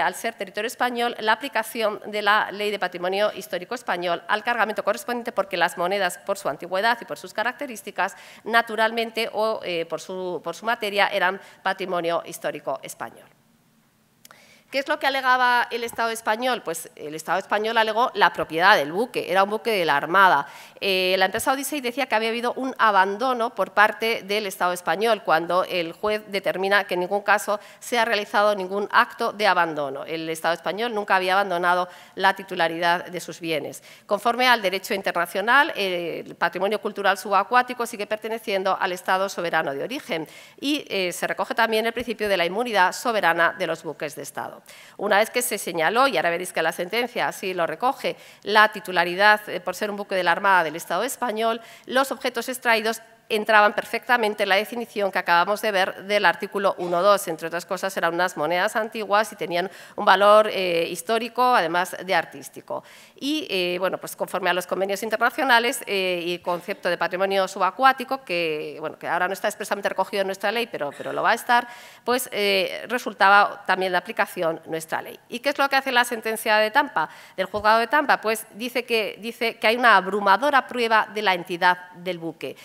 al ser territorio español, la aplicación de la Ley de Patrimonio Histórico Español al cargamento correspondiente porque las monedas, por su antigüedad y por sus características, naturalmente o eh, por su materia, eran patrimonio histórico español. ¿Qué es lo que alegaba el Estado español? Pues el Estado español alegó la propiedad del buque, era un buque de la Armada. Eh, la empresa Odisei decía que había habido un abandono por parte del Estado español cuando el juez determina que en ningún caso se ha realizado ningún acto de abandono. El Estado español nunca había abandonado la titularidad de sus bienes. Conforme al derecho internacional, el patrimonio cultural subacuático sigue perteneciendo al Estado soberano de origen y eh, se recoge también el principio de la inmunidad soberana de los buques de Estado. Una vez que se señaló, y ahora veréis que la sentencia así lo recoge, la titularidad eh, por ser un buque de la Armada del Estado español, los objetos extraídos entraban perfectamente en la definición que acabamos de ver del artículo 1.2. Entre otras cosas, eran unas monedas antiguas y tenían un valor eh, histórico, además de artístico. Y, eh, bueno, pues conforme a los convenios internacionales eh, y el concepto de patrimonio subacuático, que, bueno, que ahora no está expresamente recogido en nuestra ley, pero, pero lo va a estar, pues resultaba también de aplicación nuestra ley. ¿Y qué es lo que hace la sentencia de Tampa, del juzgado de Tampa? Pues dice que, dice que hay una abrumadora prueba de la entidad del buque.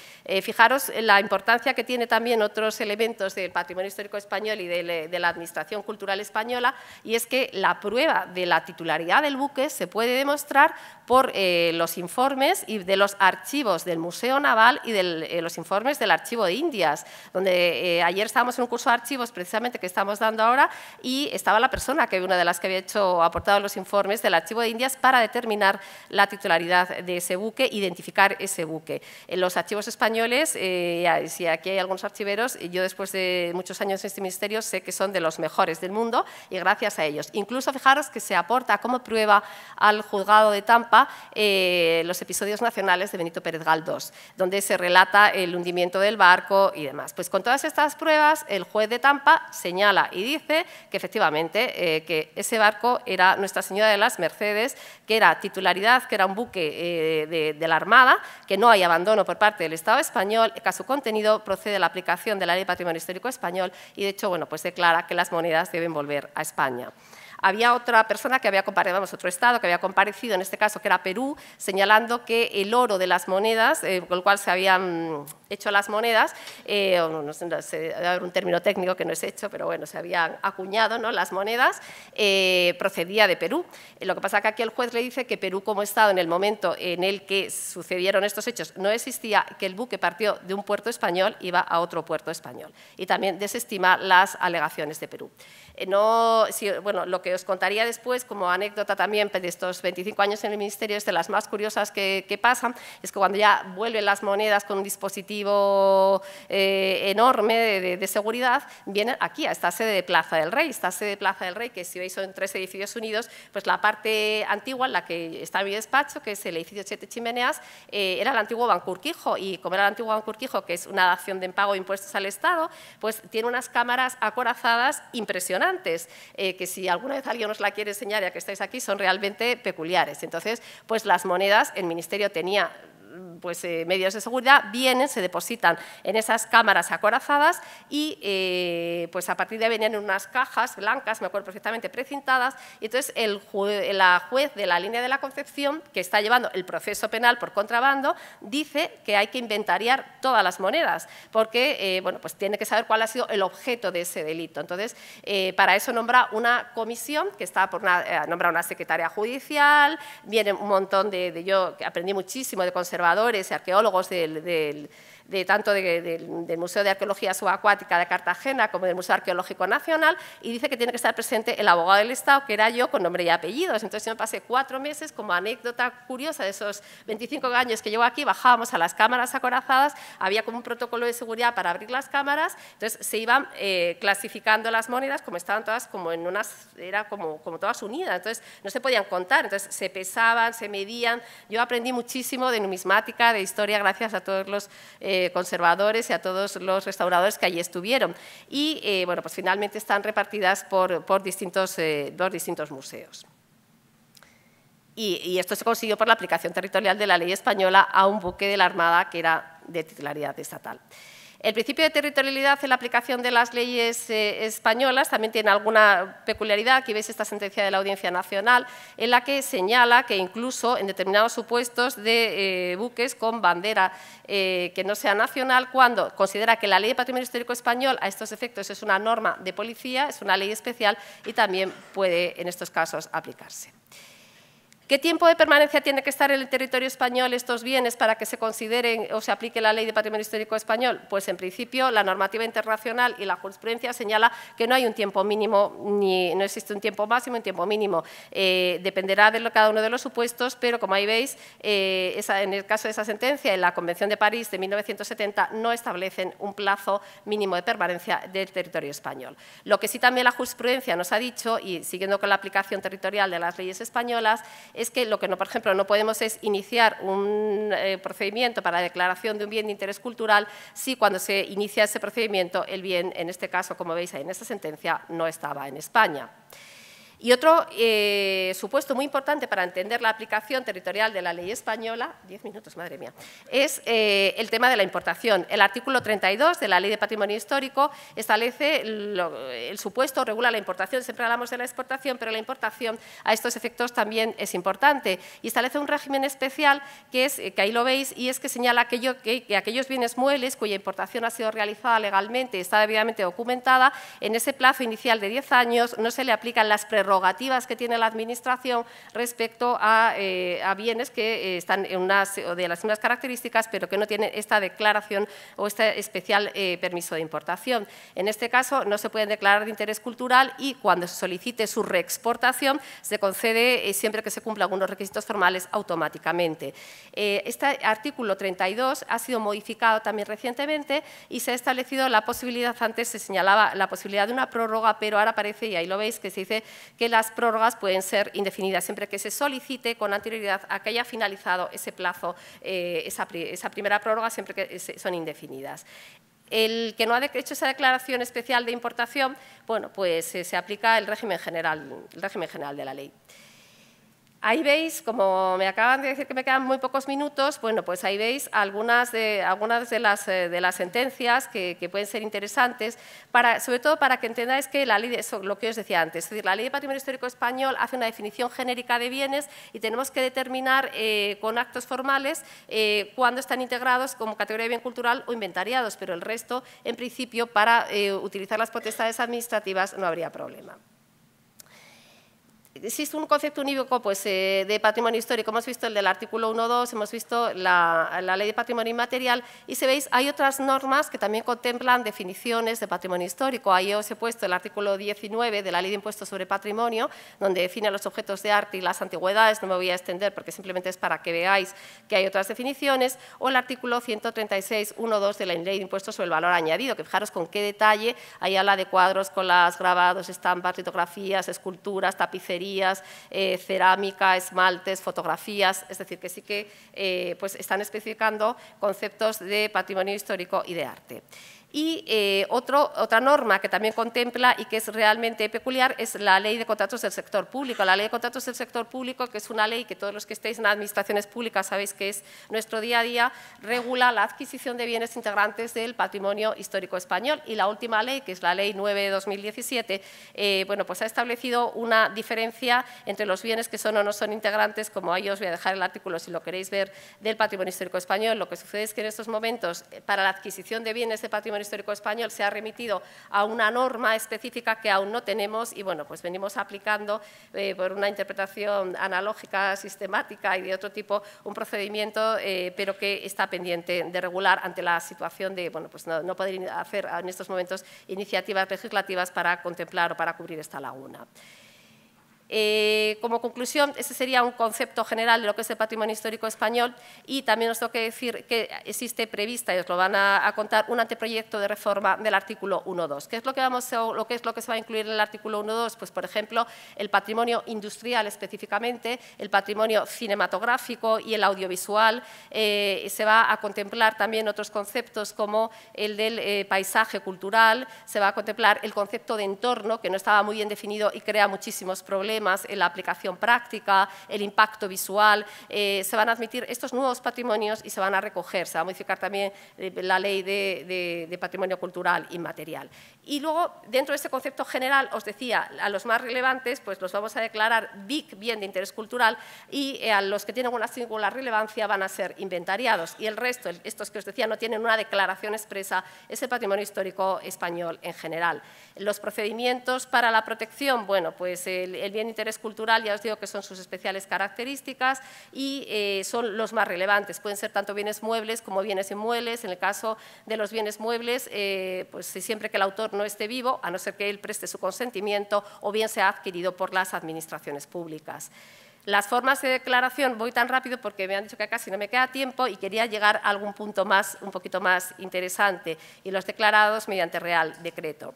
Fijaros la importancia que tiene también otros elementos del patrimonio histórico español y eh, de, la Administración Cultural Española, y es que la prueba de la titularidad del buque se puede demostrar por eh, los informes y de los archivos del Museo Naval y de eh, los informes del Archivo de Indias, donde ayer estábamos en un curso de archivos precisamente que estamos dando ahora y estaba la persona que una de las que había hecho aportado los informes del Archivo de Indias para determinar la titularidad de ese buque, identificar ese buque. En los archivos españoles eh, y si aquí hay algunos archiveros, yo después de muchos años en este ministerio sé que son de los mejores del mundo y gracias a ellos. Incluso fijaros que se aporta como prueba al juzgado de Tampa eh, los episodios nacionales de Benito Pérez Galdós, donde se relata el hundimiento del barco y demás. Pues con todas estas pruebas, el juez de Tampa señala y dice que efectivamente eh, que ese barco era Nuestra Señora de las Mercedes, que era titularidad, que era un buque de la Armada, que no hay abandono por parte del Estado español que su contenido procede la aplicación de la Ley de Patrimonio Histórico Español y, de hecho, bueno, pues declara que las monedas deben volver a España. Había otra persona que había comparecido, otro Estado que había comparecido, en este caso que era Perú, señalando que el oro de las monedas, eh, con el cual se habían hecho las monedas, eh, no haber un término técnico que no es hecho, pero bueno, se habían acuñado las monedas, eh, procedía de Perú. lo que pasa es que aquí el juez le dice que Perú como Estado, en el momento en el que sucedieron estos hechos, no existía que el buque partió de un puerto español, iba a otro puerto español. Y también desestima las alegaciones de Perú. Eh, no, bueno, lo que os contaría después como anécdota también de estos 25 años en el Ministerio es de las más curiosas que, pasan, es que cuando ya vuelven las monedas con un dispositivo eh, enorme de, seguridad, vienen aquí a esta sede de Plaza del Rey, esta sede de Plaza del Rey que si veis son tres edificios unidos, pues la parte antigua, la que está en mi despacho, que es el edificio Siete Chimeneas, eh, era el antiguo Bancurquijo y como era el antiguo Bancurquijo, que es una dación de pago de impuestos al Estado, pues tiene unas cámaras acorazadas impresionantes eh, que si alguna vez alguien os la quiere enseñar, ya que estáis aquí, son realmente peculiares. Entonces, pues las monedas, el Ministerio tenía Mm, pues, eh, medios de seguridad vienen, se depositan en esas cámaras acorazadas y eh, pues a partir de ahí venían unas cajas blancas, me acuerdo perfectamente, precintadas. Y entonces el la juez de la línea de la Concepción, que está llevando el proceso penal por contrabando, dice que hay que inventariar todas las monedas, porque eh, bueno, pues tiene que saber cuál ha sido el objeto de ese delito. Entonces, para eso nombra una comisión que está por una, nombra una secretaria judicial, viene un montón de, de yo aprendí muchísimo de conservar y arqueólogos del, de tanto del Museo de Arqueología Subacuática de Cartagena como del Museo Arqueológico Nacional y dice que tiene que estar presente el abogado del Estado, que era yo, con nombre y apellidos. Entonces yo me pasé cuatro meses, como anécdota curiosa de esos 25 años que llevo aquí, bajábamos a las cámaras acorazadas, había como un protocolo de seguridad para abrir las cámaras, entonces se iban eh, clasificando las monedas como estaban todas como en unas, era como, como todas unidas, entonces no se podían contar, entonces se pesaban, se medían, yo aprendí muchísimo de numismática de historia gracias a todos los eh, conservadores y a todos los restauradores que allí estuvieron. Y eh, bueno, pues finalmente están repartidas por, distintos, dos eh, distintos museos. y, esto se consiguió por la aplicación territorial de la ley española a un buque de la Armada que era de titularidad estatal. El principio de territorialidad en la aplicación de las leyes eh, españolas también tiene alguna peculiaridad. Aquí veis esta sentencia de la Audiencia Nacional, en la que señala que incluso en determinados supuestos de eh, buques con bandera eh, que no sea nacional, cuando considera que la Ley de Patrimonio Histórico Español a estos efectos es una norma de policía, es una ley especial y también puede en estos casos aplicarse. ¿Qué tiempo de permanencia tiene que estar en el territorio español estos bienes para que se consideren o se aplique la Ley de Patrimonio Histórico Español? Pues, en principio, la normativa internacional y la jurisprudencia señala que no hay un tiempo mínimo, ni no existe un tiempo máximo, un tiempo mínimo. Eh, dependerá de cada uno de los supuestos, pero como ahí veis, eh, en el caso de esa sentencia, en la Convención de París de 1970 no establecen un plazo mínimo de permanencia del territorio español. Lo que sí también la jurisprudencia nos ha dicho, y siguiendo con la aplicación territorial de las leyes españolas, es que lo que, no, por ejemplo, no podemos es iniciar un eh, procedimiento para declaración de un bien de interés cultural si cuando se inicia ese procedimiento el bien, en este caso, como veis ahí en esta sentencia, no estaba en España. Y otro eh, supuesto muy importante para entender la aplicación territorial de la ley española, diez minutos, madre mía, es eh, el tema de la importación. El artículo 32 de la Ley de Patrimonio Histórico establece el supuesto, regula la importación, siempre hablamos de la exportación, pero la importación a estos efectos también es importante y establece un régimen especial que es, eh, que ahí lo veis, y es que señala que, aquellos bienes muebles cuya importación ha sido realizada legalmente y está debidamente documentada, en ese plazo inicial de 10 años no se le aplican las prerrogativas que tiene la Administración respecto a, eh, bienes que eh, están de las mismas características, pero que no tienen esta declaración o este especial eh, permiso de importación. En este caso, no se pueden declarar de interés cultural y cuando se solicite su reexportación, se concede siempre que se cumplan algunos requisitos formales automáticamente. este artículo 32 ha sido modificado también recientemente y se ha establecido la posibilidad, antes se señalaba la posibilidad de una prórroga, pero ahora aparece, y ahí lo veis, que se dice que las prórrogas pueden ser indefinidas siempre que se solicite con anterioridad a que haya finalizado ese plazo, eh, esa, primera prórroga, siempre que son indefinidas. El que no ha hecho esa declaración especial de importación, bueno, pues eh, se aplica el régimen general, el régimen general de la ley. Ahí veis, como me acaban de decir que me quedan muy pocos minutos, bueno, pues ahí veis algunas de, algunas de, las, eh, de las sentencias que, pueden ser interesantes, para, sobre todo para que entendáis que la ley, eso, lo que os decía antes, es decir, la ley de patrimonio histórico español hace una definición genérica de bienes y tenemos que determinar eh, con actos formales eh, cuándo están integrados como categoría de bien cultural o inventariados, pero el resto, en principio, para utilizar las potestades administrativas no habría problema existe un concepto unívoco pues, eh, de patrimonio histórico. Hemos visto el del artículo 1.2, hemos visto la, ley de patrimonio inmaterial y, si veis, hay otras normas que también contemplan definiciones de patrimonio histórico. Ahí os he puesto el artículo 19 de la ley de impuestos sobre patrimonio, donde define los objetos de arte y las antigüedades. No me voy a extender porque simplemente es para que veáis que hay otras definiciones. O el artículo 136.1.2 de la ley de impuestos sobre el valor añadido, que fijaros con qué detalle ahí habla de cuadros, con las grabados, estampas, litografías, esculturas, tapicería eh, cerámica, esmaltes, fotografías, es decir, que sí que eh, pues están especificando conceptos de patrimonio histórico y de arte. Y eh, otra norma que también contempla y que es realmente peculiar es la ley de contratos del sector público. La ley de contratos del sector público, que es una ley que todos los que estéis en administraciones públicas sabéis que es nuestro día a día, regula la adquisición de bienes integrantes del patrimonio histórico español. Y la última ley, que es la ley 9 de 2017, eh, bueno, pues ha establecido una diferencia entre los bienes que son o no son integrantes, como ahí os voy a dejar el artículo si lo queréis ver, del patrimonio histórico español. Lo que sucede es que en estos momentos, eh, para la adquisición de bienes de patrimonio Histórico Español se ha remitido a una norma específica que aún no tenemos y, bueno, pues venimos aplicando eh, por una interpretación analógica, sistemática y de otro tipo un procedimiento, eh, pero que está pendiente de regular ante la situación de, bueno, pues no poder hacer en estos momentos iniciativas legislativas para contemplar o para cubrir esta laguna. Eh, como conclusión, ese sería un concepto general de lo que es el patrimonio histórico español y también os tengo que decir que existe prevista, y os lo van a, contar, un anteproyecto de reforma del artículo 1.2. ¿Qué es lo que, es lo que se va a incluir en el artículo 1.2? Pues, por ejemplo, el patrimonio industrial específicamente, el patrimonio cinematográfico y el audiovisual. Eh, se va a contemplar también otros conceptos como el del eh, paisaje cultural, se va a contemplar el concepto de entorno, que no estaba muy bien definido y crea muchísimos problemas en la aplicación práctica, el impacto visual, eh, se van a admitir estos nuevos patrimonios y se van a recoger, se va a modificar también eh, la ley de, patrimonio cultural inmaterial. Y luego, dentro de este concepto general, os decía, a los más relevantes, pues los vamos a declarar BIC, bien de interés cultural, y eh, a los que tienen una singular relevancia van a ser inventariados. Y el resto, estos que os decía, no tienen una declaración expresa, es el patrimonio histórico español en general. Los procedimientos para la protección, bueno, pues el, el bien interés cultural, ya os digo que son sus especiales características y eh, son los más relevantes. Pueden ser tanto bienes muebles como bienes inmuebles. En el caso de los bienes muebles, eh, pues siempre que el autor no esté vivo, a no ser que él preste su consentimiento o bien sea adquirido por las administraciones públicas. Las formas de declaración, voy tan rápido porque me han dicho que casi no me queda tiempo y quería llegar a algún punto más, un poquito más interesante, y los declarados mediante real decreto.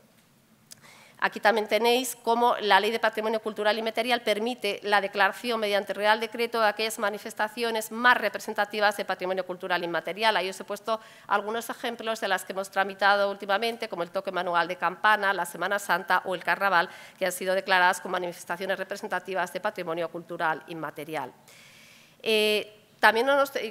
Aquí también tenéis cómo la Ley de Patrimonio Cultural Inmaterial permite la declaración mediante Real Decreto de aquellas manifestaciones más representativas de patrimonio cultural inmaterial. Ahí os he puesto algunos ejemplos de las que hemos tramitado últimamente, como el toque manual de campana, la Semana Santa o el Carnaval, que han sido declaradas como manifestaciones representativas de patrimonio cultural inmaterial. También,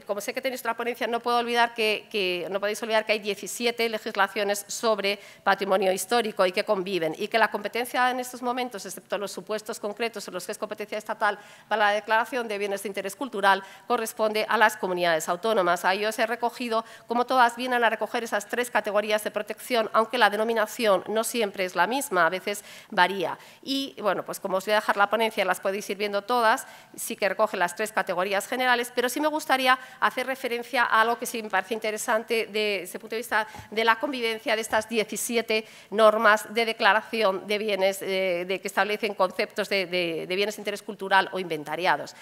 como sé que tenéis otra ponencia, no, puedo olvidar que, no podéis olvidar que hay 17 legislaciones sobre patrimonio histórico y que conviven y que la competencia en estos momentos, excepto los supuestos concretos en los que es competencia estatal para la declaración de bienes de interés cultural, corresponde a las comunidades autónomas. A os he recogido, como todas vienen a recoger esas tres categorías de protección, aunque la denominación no siempre es la misma, a veces varía. Y, bueno, pues como os voy a dejar la ponencia, las podéis ir viendo todas, sí que recoge las tres categorías generales, pero sí me gustaría hacer referencia a algo que sí me parece interesante desde el punto de vista de la convivencia de estas 17 normas de declaración de bienes eh, que establecen conceptos de, de bienes de interés cultural o inventariados.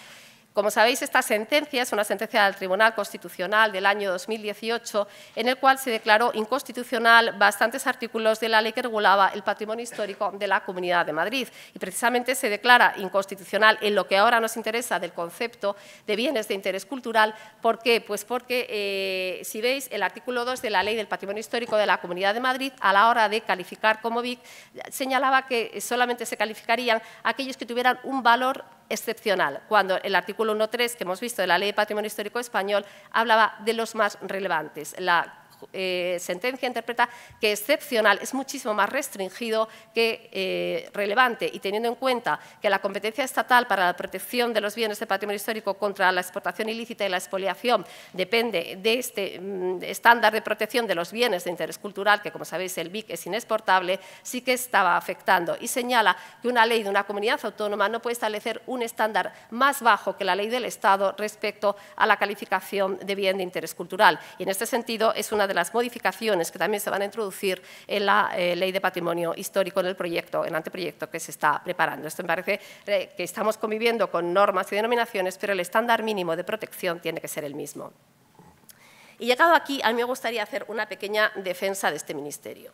Como sabéis, esta sentencia es una sentencia del Tribunal Constitucional del año 2018, en el cual se declaró inconstitucional bastantes artículos de la ley que regulaba el patrimonio histórico de la Comunidad de Madrid. Y precisamente se declara inconstitucional en lo que ahora nos interesa del concepto de bienes de interés cultural. ¿Por qué? Pues porque, eh, si veis, el artículo 2 de la ley del patrimonio histórico de la Comunidad de Madrid, a la hora de calificar como BIC, señalaba que solamente se calificarían aquellos que tuvieran un valor excepcional, cuando el artículo 1.3 que hemos visto de la Ley de Patrimonio Histórico Español hablaba de los más relevantes, la eh, sentencia interpreta que excepcional es muchísimo más restringido que eh, relevante y teniendo en cuenta que la competencia estatal para la protección de los bienes de patrimonio histórico contra la exportación ilícita y la expoliación depende de este mm, estándar de protección de los bienes de interés cultural, que como sabéis el BIC es inexportable, sí que estaba afectando y señala que una ley de una comunidad autónoma no puede establecer un estándar más bajo que la ley del Estado respecto a la calificación de bien de interés cultural. Y en este sentido es una de las modificaciones que también se van a introducir en la eh, Ley de Patrimonio Histórico, en el proyecto, en el anteproyecto que se está preparando. Esto me parece eh, que estamos conviviendo con normas y denominaciones, pero el estándar mínimo de protección tiene que ser el mismo. Y llegado aquí, a mí me gustaría hacer una pequeña defensa de este ministerio.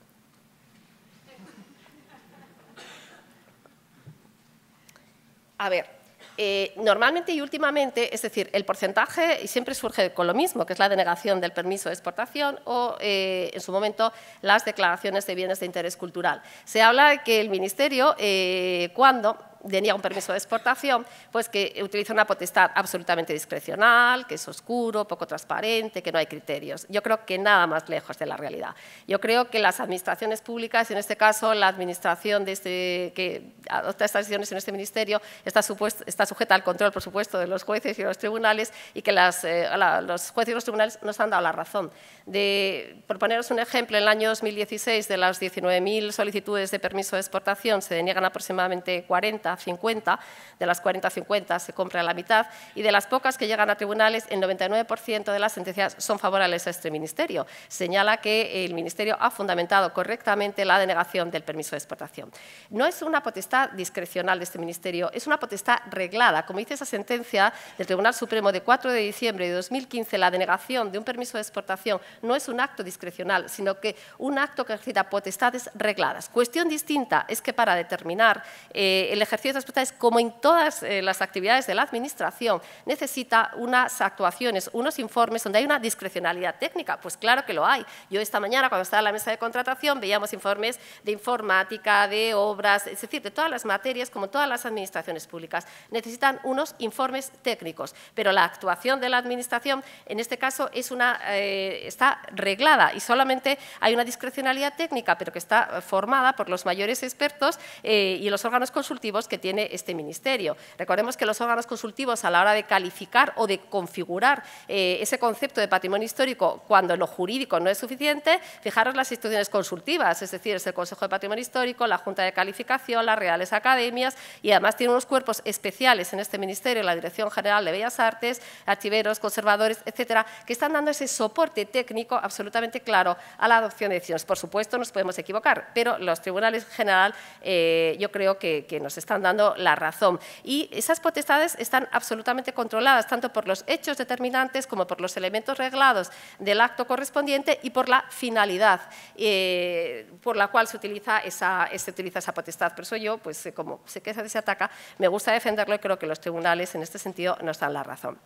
A ver, eh, normalmente y últimamente, es decir, el porcentaje siempre surge con lo mismo, que es la denegación del permiso de exportación o, eh, en su momento, las declaraciones de bienes de interés cultural. Se habla de que el Ministerio, eh, cuando tenía un permiso de exportación, pues que utiliza una potestad absolutamente discrecional, que es oscuro, poco transparente, que no hay criterios. Yo creo que nada más lejos de la realidad. Yo creo que las administraciones públicas, en este caso la administración de este, que adopta estas decisiones en este ministerio, está, está sujeta al control, por supuesto, de los jueces y los tribunales y que eh, los jueces y los tribunales nos han dado la razón. De, por poneros un ejemplo, en el año 2016 de las 19.000 solicitudes de permiso de exportación se deniegan aproximadamente 40 50 de las 40-50 se compra la mitad, y de las pocas que llegan a tribunales, el 99% de las sentencias son favorables a este Ministerio. Señala que el Ministerio ha fundamentado correctamente la denegación del permiso de exportación. No es una potestad discrecional de este Ministerio, es una potestad reglada. Como dice esa sentencia del Tribunal Supremo de 4 de diciembre de 2015, la denegación de un permiso de exportación no es un acto discrecional, sino que un acto que ejercita potestades regladas. Cuestión distinta es que para determinar eh, el ejercicio ciertas es como en todas eh, las actividades de la Administración, necesita unas actuaciones, unos informes donde hay una discrecionalidad técnica. Pues claro que lo hay. Yo esta mañana, cuando estaba en la mesa de contratación, veíamos informes de informática, de obras, es decir, de todas las materias, como todas las administraciones públicas. Necesitan unos informes técnicos, pero la actuación de la Administración, en este caso, es una, eh, está reglada y solamente hay una discrecionalidad técnica, pero que está formada por los mayores expertos eh, y los órganos consultivos que tiene este Ministerio. Recordemos que los órganos consultivos a la hora de calificar o de configurar eh, ese concepto de patrimonio histórico cuando lo jurídico no es suficiente, fijaros las instituciones consultivas, es decir, es el Consejo de Patrimonio Histórico, la Junta de Calificación, las Reales Academias y además tiene unos cuerpos especiales en este Ministerio, la Dirección General de Bellas Artes, archiveros, conservadores, etcétera, que están dando ese soporte técnico absolutamente claro a la adopción de decisiones. Por supuesto, nos podemos equivocar, pero los tribunales en general eh, yo creo que nos están dando la razón. Y esas potestades están absolutamente controladas, tanto por los hechos determinantes como por los elementos reglados del acto correspondiente y por la finalidad eh, por la cual se utiliza esa, utiliza esa potestad. Por eso yo, pues, eh, como sé que se ataca, me gusta defenderlo y creo que los tribunales en este sentido nos dan la razón.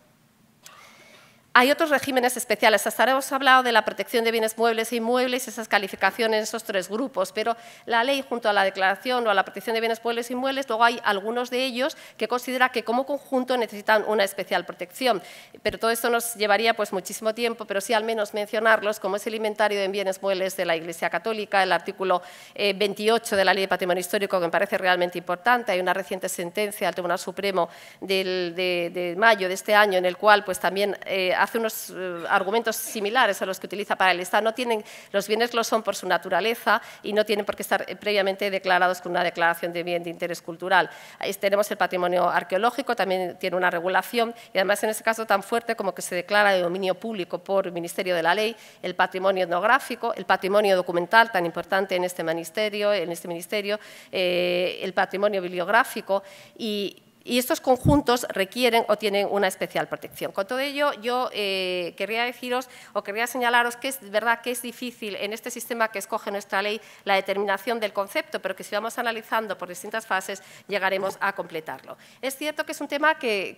Hay otros regímenes especiales. Hasta ahora hemos hablado de la protección de bienes muebles e inmuebles, esas calificaciones, esos tres grupos, pero la ley junto a la declaración o a la protección de bienes muebles e inmuebles, luego hay algunos de ellos que considera que como conjunto necesitan una especial protección. Pero todo esto nos llevaría pues muchísimo tiempo, pero sí al menos mencionarlos, como es el inventario de bienes muebles de la Iglesia Católica, el artículo 28 eh, de la Ley de Patrimonio Histórico, que me parece realmente importante. Hay una reciente sentencia del Tribunal Supremo de, mayo de este año en el cual pues también... ha eh, hace unos eh, argumentos similares a los que utiliza para el Estado. No tienen, los bienes lo son por su naturaleza y no tienen por qué estar eh, previamente declarados con una declaración de bien de interés cultural. tenemos el patrimonio arqueológico, también tiene una regulación y además en ese caso tan fuerte como que se declara de dominio público por el Ministerio de la Ley el patrimonio etnográfico, el patrimonio documental tan importante en este ministerio, en este ministerio eh, el patrimonio bibliográfico y y estos conjuntos requieren o tienen una especial protección. Con todo ello, yo eh, querría deciros o querría señalaros que es verdad que es difícil en este sistema que escoge nuestra ley la determinación del concepto, pero que si vamos analizando por distintas fases llegaremos a completarlo. Es cierto que es un tema que,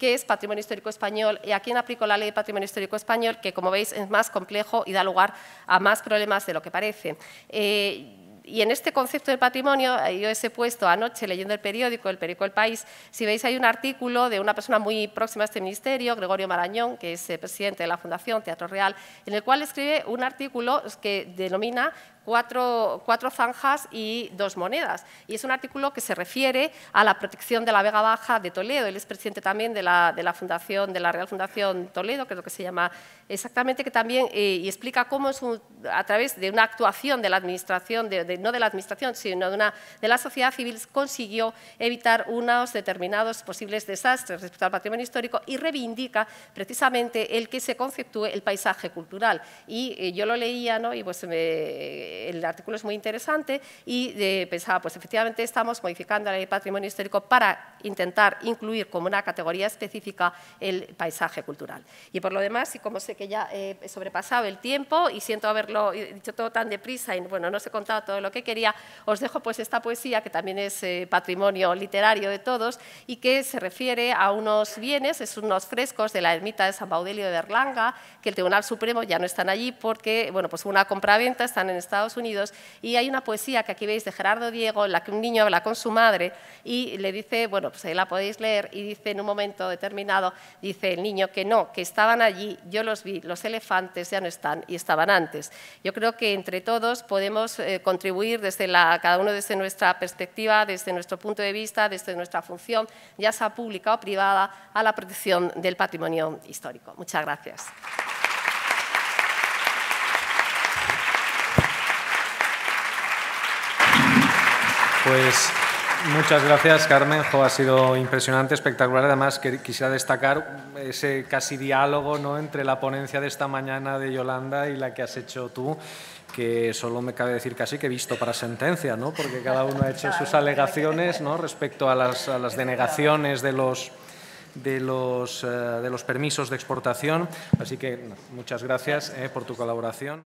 es patrimonio histórico español y a quién aplicó la ley de patrimonio histórico español, que como veis es más complejo y da lugar a más problemas de lo que parece. Eh, y en este concepto del patrimonio, eh, yo os he puesto anoche leyendo el periódico, el periódico El País, si veis hay un artículo de una persona muy próxima a este ministerio, Gregorio Marañón, que es eh, presidente de la Fundación Teatro Real, en el cual escribe un artículo que denomina cuatro, zanjas y dos monedas. Y es un artículo que se refiere a la protección de la Vega Baja de Toledo. Él es presidente también de la, de la Fundación, de la Real Fundación Toledo, que es lo que se llama exactamente, que también eh, y explica cómo es a través de una actuación de la Administración, no de la Administración, sino de, una, de la sociedad civil, consiguió evitar unos determinados posibles desastres respecto al patrimonio histórico y reivindica precisamente el que se conceptúe el paisaje cultural. Y eh, yo lo leía ¿no? y pues me el artículo es muy interesante y eh, pensaba, pues efectivamente estamos modificando la ley patrimonio histórico para intentar incluir como una categoría específica el paisaje cultural. Y por lo demás, y como sé que ya he sobrepasado el tiempo y siento haberlo dicho todo tan deprisa y bueno, no os he contado todo lo que quería, os dejo pues esta poesía que también es eh, patrimonio literario de todos y que se refiere a unos bienes, es unos frescos de la ermita de San Baudelio de Berlanga, que el Tribunal Supremo ya no están allí porque, bueno, pues una compraventa, están en estado Unidos, y hay una poesía que aquí veis de Gerardo Diego, en la que un niño habla con su madre y le dice, bueno, pues ahí la podéis leer, y dice en un momento determinado, dice el niño que no, que estaban allí, yo los vi, los elefantes ya no están y estaban antes. Yo creo que entre todos podemos eh, contribuir desde la, cada uno desde nuestra perspectiva, desde nuestro punto de vista, desde nuestra función, ya sea pública o privada, a la protección del patrimonio histórico. Muchas gracias. Pues muchas gracias, Carmen. ha sido impresionante, espectacular. Además, que quisiera destacar ese casi diálogo ¿no? entre la ponencia de esta mañana de Yolanda y la que has hecho tú que solo me cabe decir casi que he visto para sentencia, ¿no? porque cada uno ha hecho sus alegaciones ¿no? respecto a las, denegaciones de los, de eh, de los permisos de exportación. Así que muchas gracias eh, por tu colaboración.